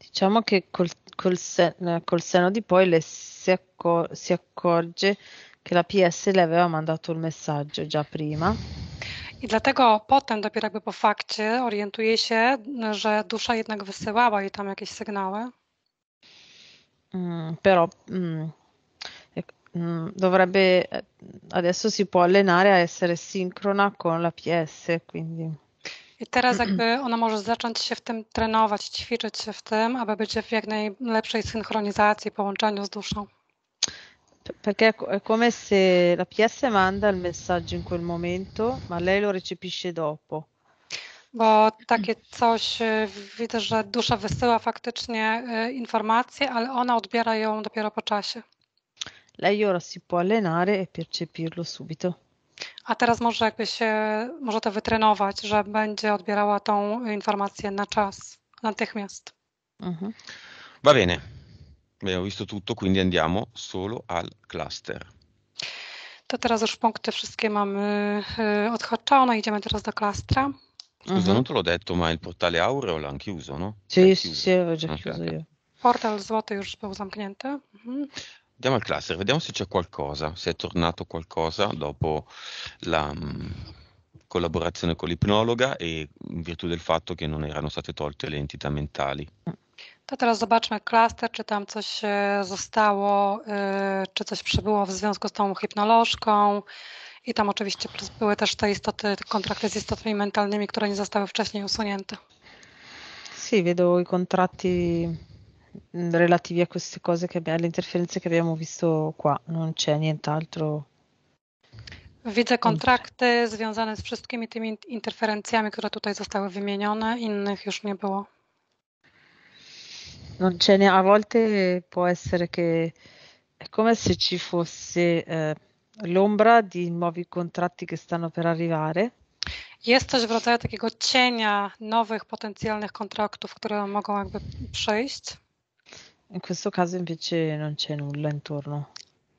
Diciamo che col, col, col seno di poi le si, accor- si accorge che la PS le aveva mandato il messaggio già prima. I dlatego potem, dopiero jakby po fakcie, orientuje się, że dusza jednak wysyłała jej tam jakieś sygnały. Mm, però mm, mm dovrebbe eh, adesso si può allenare a essere sincrona con la PS, quindi. I teraz jakby ona może zacząć się w tym trenować, ćwiczyć się w tym, aby być w jak najlepszej synchronizacji, połączeniu z duszą. Perché è come se la PS manda il messaggio in quel momento, ma lei lo recepisce dopo. Bo takie coś, e, widzę, że dusza wysyła faktycznie e, informacje, ale ona odbiera ją dopiero po czasie. Lei ora si può allenare e percepirlo subito. A teraz może jakby się, może to wytrenować, że będzie odbierała tą informację na czas, natychmiast. Mhm. Va bene. Abbiamo visto tutto, quindi andiamo solo al cluster. To teraz już punkty wszystkie mamy y, odhaczone, idziemy teraz do klastra. Scusa, mm non te l'ho detto, ma il portale aureo l'hanno chiuso, no? Sì, sì, sì, avevo già ah, chiuso okay. io. Portal złoty już był zamknięty. Mhm. Andiamo al cluster, vediamo se c'è qualcosa, se è tornato qualcosa dopo la, mm, collaborazione con l'ipnologa e in virtù del fatto che non erano state tolte le entità mentali. To teraz zobaczmy klaster, czy tam coś e, zostało, e, czy coś przybyło w związku z tą hipnolożką. I tam oczywiście były też te istoty, kontrakty z istotami mentalnymi, które nie zostały wcześniej usunięte. Sì, vedo i contratti mm, relativi a queste cose alle interferenze che abbiamo visto qua, non c'è nient'altro Widzę kontrakty związane z wszystkimi tymi interferencjami, które tutaj zostały wymienione, innych już nie było. Non ce a volte può essere che è come se ci fosse eh, l'ombra di nuovi contratti che stanno per arrivare. Jest coś w rodzaju takiego cienia nowych potencjalnych kontraktów, które mogą jakby przyjść. In questo caso invece non c'è nulla intorno.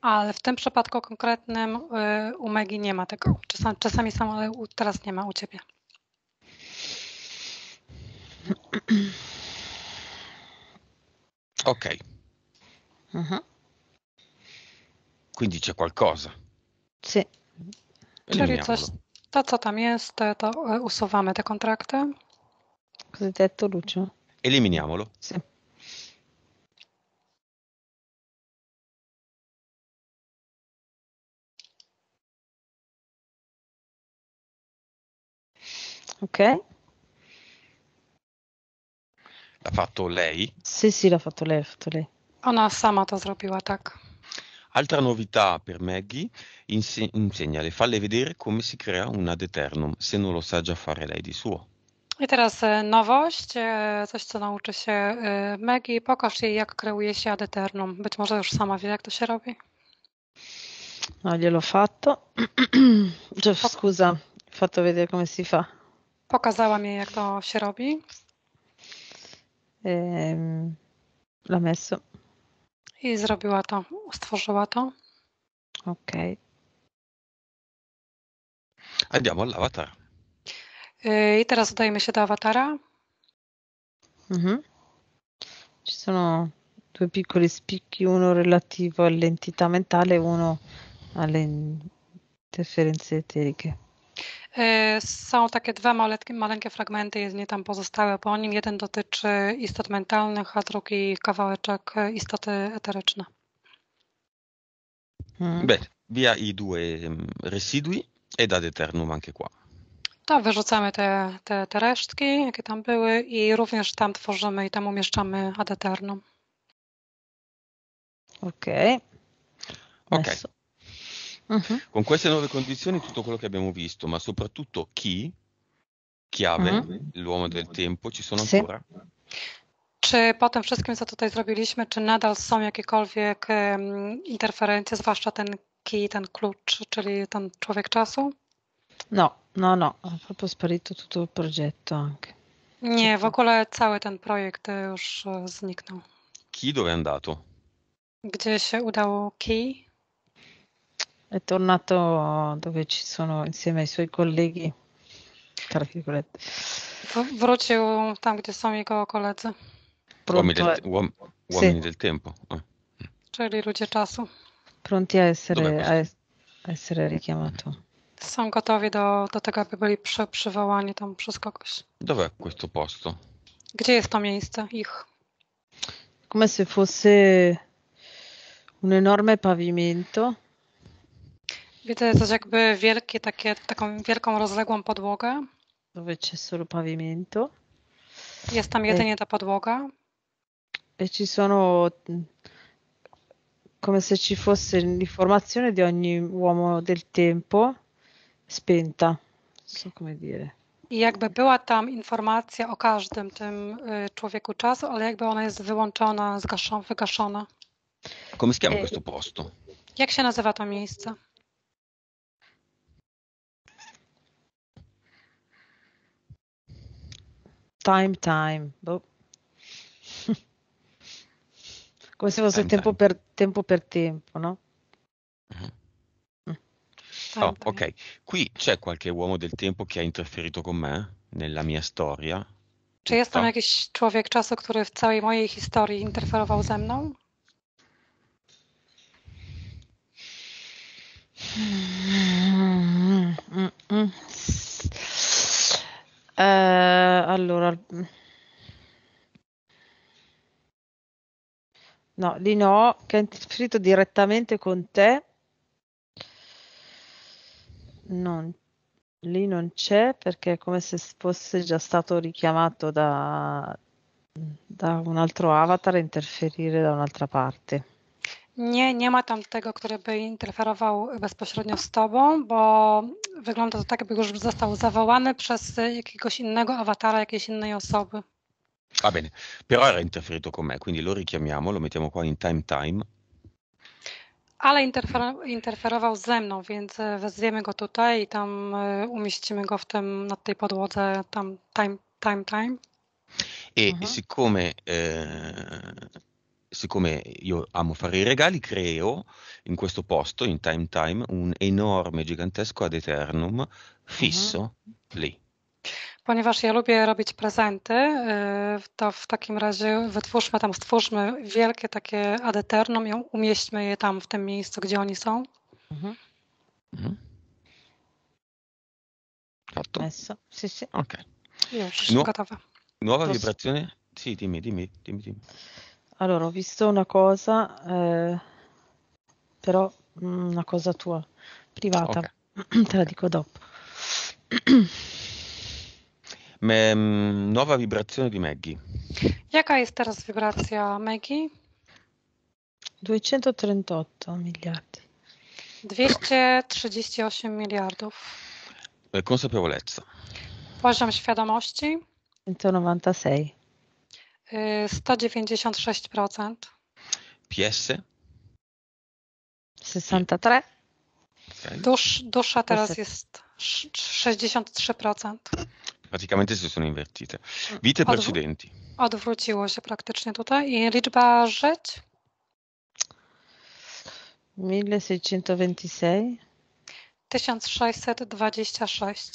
Ale w tym przypadku konkretnym y, u Megi nie ma tego. Czasami samo, ale teraz nie ma u ciebie. Ok. Mhm. Quindi c'è qualcosa. Sì. Czyli coś, to co tam jest, to y, usuwamy te kontrakty. Cosiddetto Lucio. Eliminiamolo. Sì. Ok. L'ha fatto lei? Sì, sì, l'ha fatto lei, l'ha fatto lej. Ona sama to zrobiła, tak. Altra novità per Maggie, inse- insegnale, falle vedere come si crea un ad eternum, se non lo sa già fare lei di suo. I teraz nowość, coś co nauczy się Maggie. Pokaż jej, jak kreuje się ad eternum. Być może już sama wie, jak to się robi. No, gliel'ho fatto. Cioè, scusa, ho fatto vedere come si fa. Pokazała mi, jak to się robi. Ehm, messo. I zrobiła to, stworzyła to. Ok. Andiamo all'avatar. Yy, I teraz udajemy się do awatara. Mhm. Ci sono due piccoli spicchi, uno relativo all'entità mentale e uno alle interferenze eteriche. Y, są takie dwa maleńkie, maleńkie fragmenty, nie tam pozostałe po nim. Jeden dotyczy istot mentalnych, a drugi kawałeczek y, istoty eteryczne. Mm. Beh, via i due mm, residui ed ad eternum anche qua. To wyrzucamy te, te, te resztki, jakie tam były i również tam tworzymy i tam umieszczamy ad eternum. Okej. Okay. Okej. Okay. Uh-huh. Con queste nuove condizioni tutto quello che abbiamo visto, ma soprattutto chi, chiave, uh-huh. l'uomo del tempo, ci sono sì. ancora? Czy po tym wszystkim, co tutaj zrobiliśmy, czy nadal są jakiekolwiek um, interferencje, zwłaszcza ten key, ten klucz, czyli ten człowiek czasu? No, no, no, ha proprio sparito tutto il progetto anche. Nie, w ogóle cały ten projekt już zniknął. Key dove è andato? Gdzie się udało Key? È tornato dove ci sono insieme ai suoi colleghi. tra Wrócił tam, gdzie są jego koledzy. Uomini del, uomini del tempo. Eh. Czyli cioè ludzie czasu. Pronti a essere, a essere richiamato. Są gotowi do, do tego, aby byli przy, przywołani tam przez kogoś. Dov'è questo posto? Gdzie jest to miejsce ich? Come se fosse un enorme pavimento Widzę też jakby wielkie, takie, taką wielką, rozległą podłogę. jest sul pavimento. Jest tam jedynie e, ta podłoga. E ci sono come se ci fosse l'informazione di ogni uomo del tempo spenta. So come dire. I jakby była tam informacja o każdym tym e, człowieku czasu, ale jakby ona jest wyłączona, zgaszona, wygaszona. Come si chiama e, questo posto? Jak się nazywa to miejsce? Time, time. Boh. Come se fosse time, tempo, time. Per, tempo, Per, tempo no? Uh-huh. Oh, ok, qui c'è qualche uomo del tempo che ha interferito con me nella mia storia. Czy jest tam no. jakiś człowiek czasu, który w całej mojej historii interferował ze mną? Hmm. Allora No, lì no, che ha interferito direttamente con te. Non, lì non c'è perché è come se fosse già stato richiamato da, da un altro avatar a interferire da un'altra parte. Nie, nie ma tam tego, który by interferował bezpośrednio z tobą, bo wygląda to tak, jakby już został zawołany przez e, jakiegoś innego awatara jakiejś innej osoby. Va bene, però era interferito con me, quindi lo richiamiamo, lo mettiamo qua in time time. Ale interfer interferował ze mną, więc e, wezwiemy go tutaj i tam e, umieścimy go w tym, na tej podłodze, tam time time time. E uh mhm. -huh. siccome eh, siccome io amo fare i regali, creo in questo posto, in Time Time, un enorme, gigantesco ad eternum fisso mm-hmm. lì. Ponieważ ja lubię robić prezenty, to w takim razie wytwórzmy tam, stwórzmy wielkie takie ad eternum i umieśćmy je tam w tym miejscu, gdzie oni są. Mhm. Mhm. Fatto? sì, sì. Ok. Już, no, gotowe. Nuova Posso... vibrazione? Sì, dimmi, dimmi, dimmi. dimmi. Allora, ho visto una cosa, eh, però mh, mm, una cosa tua, privata, okay. te la dico dopo. Me, mh, mm, nuova vibrazione di Maggie. Jaka jest teraz wibracja Maggie? 238 miliardi. 238 miliardów. Eh, consapevolezza. Poziom świadomości. 196. 196%. Y, Piesy? 63. Dusz, dusza teraz jest 63%. Praticamente si sono invertite. Mm. Vite precedenti. Odwróciło się praktycznie tutaj. I liczba żyć? 1626. 1626.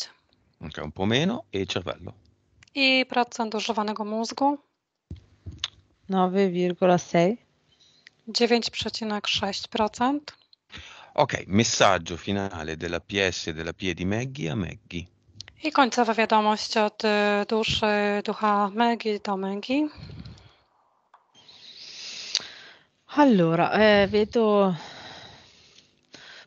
Ok, un po' meno e I cervello. I procent używanego mózgu? 9,6. 9,6%. Ok, messaggio finale della PS e della PIE di Maggie a Maggie. I końcowa wiadomość od duszy ducha Maggie do Maggie. Allora, eh, vedo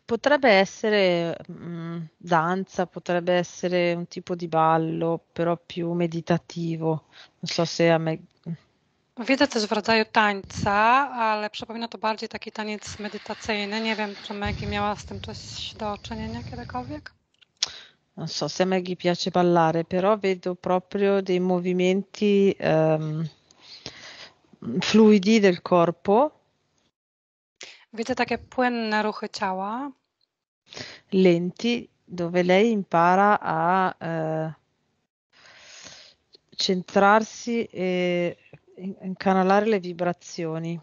potrebbe essere mh, mm, danza, potrebbe essere un tipo di ballo, però più meditativo. Non so se a me Widzę też w rodzaju tańca, ale przypomina to bardziej taki taniec medytacyjny. Nie wiem, czy Maggie miała z tym coś do czynienia kiedykolwiek. Non so se Maggie piace ballare, però vedo proprio dei movimenti um, fluidi del corpo. Widzę takie płynne ruchy ciała. Lenti, dove lei impara a uh, centrarsi e incanalare le vibrazioni.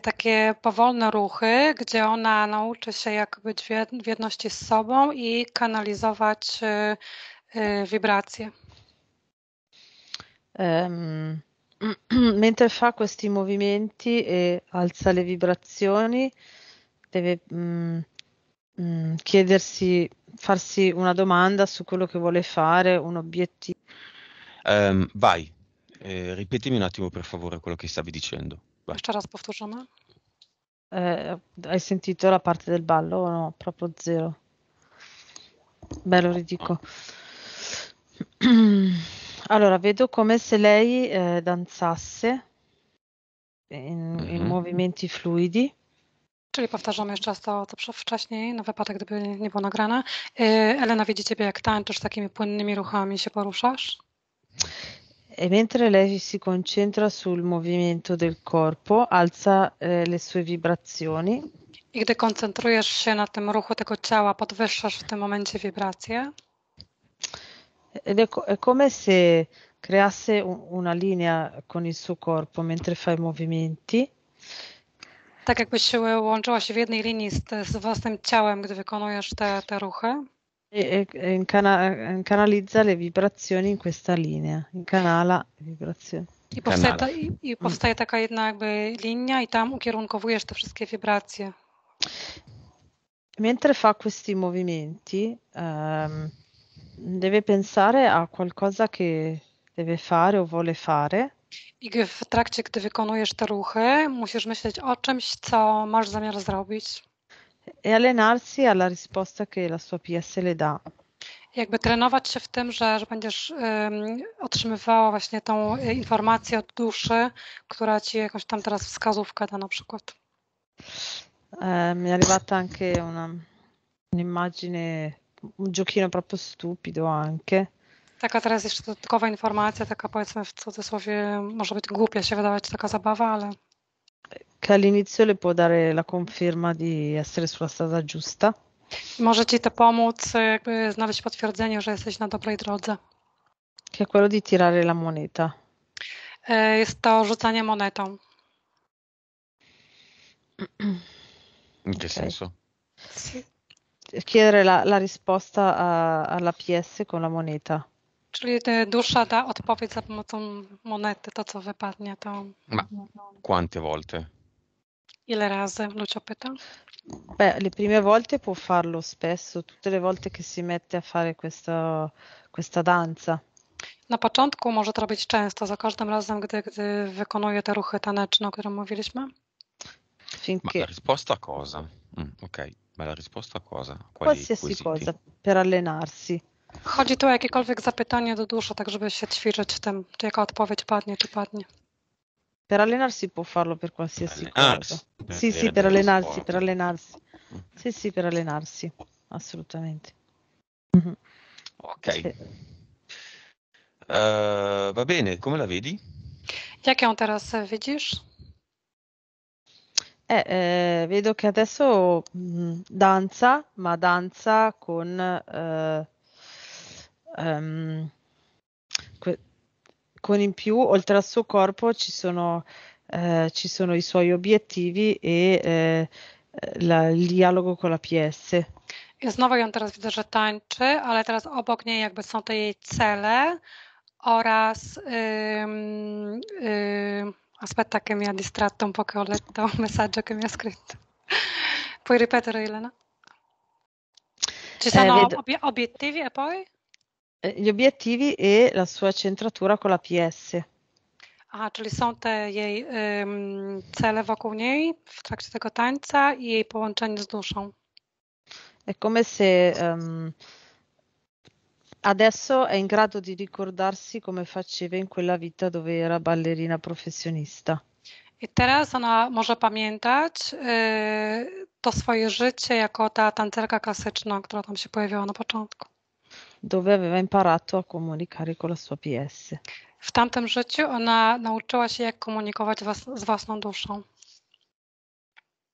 Takie powolne ruchy, gdzie ona nauczy się jak być w jedności z sobą i kanalizować wibracje. Um, mentre fa questi movimenti e alza le vibrazioni, deve um, um, chiedersi, farsi una domanda su quello che vuole fare, un obiettivo. vai, eh, ripetimi un attimo per favore quello che stavi dicendo. Jeszcze raz powtórzymy? Eh, hai sentito la parte del ballo o no? Proprio zero. Beh, lo ridico. Allora, vedo come se lei eh, danzasse in, mm-hmm. movimenti fluidi. Czyli powtarzamy jeszcze raz to, co wcześniej, na wypadek, gdyby nie było nagrane. Elena, widzi Ciebie, jak tańczysz, takimi płynnymi ruchami się poruszasz? e mentre lei si concentra sul movimento del corpo, alza eh, le sue vibrazioni. I gdy koncentrujesz się na tym ruchu tego ciała, podwyższasz w tym momencie vibracje. Ed è, è come se creasse una linea con il suo corpo mentre fai movimenti. Tak jakby się łączyła się w jednej linii z, z własnym ciałem, gdy wykonujesz te, te ruchy. E, e incana- incanalizza le vibrazioni in questa linia. Inkanala wibracje. I powstaje, ta, i, i mm. powstaje taka jedna jakby linia i tam ukierunkowujesz te wszystkie wibracje. Mentre fa questi movimenti, um, deve pensare a qualcosa che deve fare o vuole fare. I w trakcie, gdy wykonujesz te ruchy, musisz myśleć o czymś, co masz zamiar zrobić e allenarsi alla risposta che la sua PS le dà. Jakby trenować się w tym, że, że będziesz um, otrzymywała właśnie tą informację od duszy, która ci jakąś tam teraz wskazówkę da na przykład. mi è arrivata anche una, un'immagine, un giochino proprio stupido anche. Taka teraz jeszcze dodatkowa informacja, taka powiedzmy w cudzysłowie, może być głupia się wydawać taka zabawa, ale che all'inizio le può dare la conferma di essere sulla strada giusta. Może ci to pomóc, jakby znaleźć potwierdzenie, że jesteś na dobrej drodze. Che è quello di tirare la moneta. Jest to rzucanie monetą. In che senso? Chiedere la, la risposta a, alla PS con la moneta. Czyli dusza da odpowiedź za pomocą monety, to co wypadnie. To... Ma quante volte? Il RAS lo ciappetta? Beh, le prime volte può farlo spesso, tutte le volte che si mette a fare questa, questa danza. Na początku może to robić często, za każdym razem, gdy, gdy wykonuje te ruchy taneczne, o którym mówiliśmy. Finché... Ma la risposta cosa? Mm, ok, ma la risposta cosa? Quali Qualsiasi quesiti? cosa, per allenarsi. Chodzi tu o jakiekolwiek zapytanie do duszy, tak żeby się ćwiczyć w tym, czy jaka odpowiedź padnie, czy padnie. Per allenarsi può farlo per qualsiasi allenarsi, cosa. Ah, per sì, sì, per allenarsi, sport. per allenarsi. Mm. Sì, sì, per allenarsi, assolutamente. Mhm. Ok. Sì. Uh, va bene, come la vedi? Jak ją teraz widzisz? Eh, eh, vedo che adesso mh, mm, danza, ma danza con... Eh, um, con in più, oltre al suo corpo, ci sono, eh, ci sono i suoi obiettivi e eh, la, il dialogo con la PS. Ja znowu ją teraz widzę, że tańczy, ale teraz obok niej jakby są te jej cele oraz ym, aspetta che mi ha distratto un po' che ho letto un messaggio che mi ha scritto. Puoi ripetere Elena? Ci sono eh, ob- obiettivi e poi? Eh, gli obiettivi e la sua centratura con la PS. Aha, czyli są te jej ym, cele wokół niej w trakcie tego tańca i jej połączenie z duszą. È come se um, adesso è in grado di ricordarsi come faceva in quella vita dove era ballerina professionista. I teraz ona może pamiętać y, to swoje życie jako ta tancerka klasyczna, która tam się pojawiła na początku. dove aveva imparato a comunicare con la sua PS. W tamtym życiu ona nauczyła się, jak komunikować z własną duszą.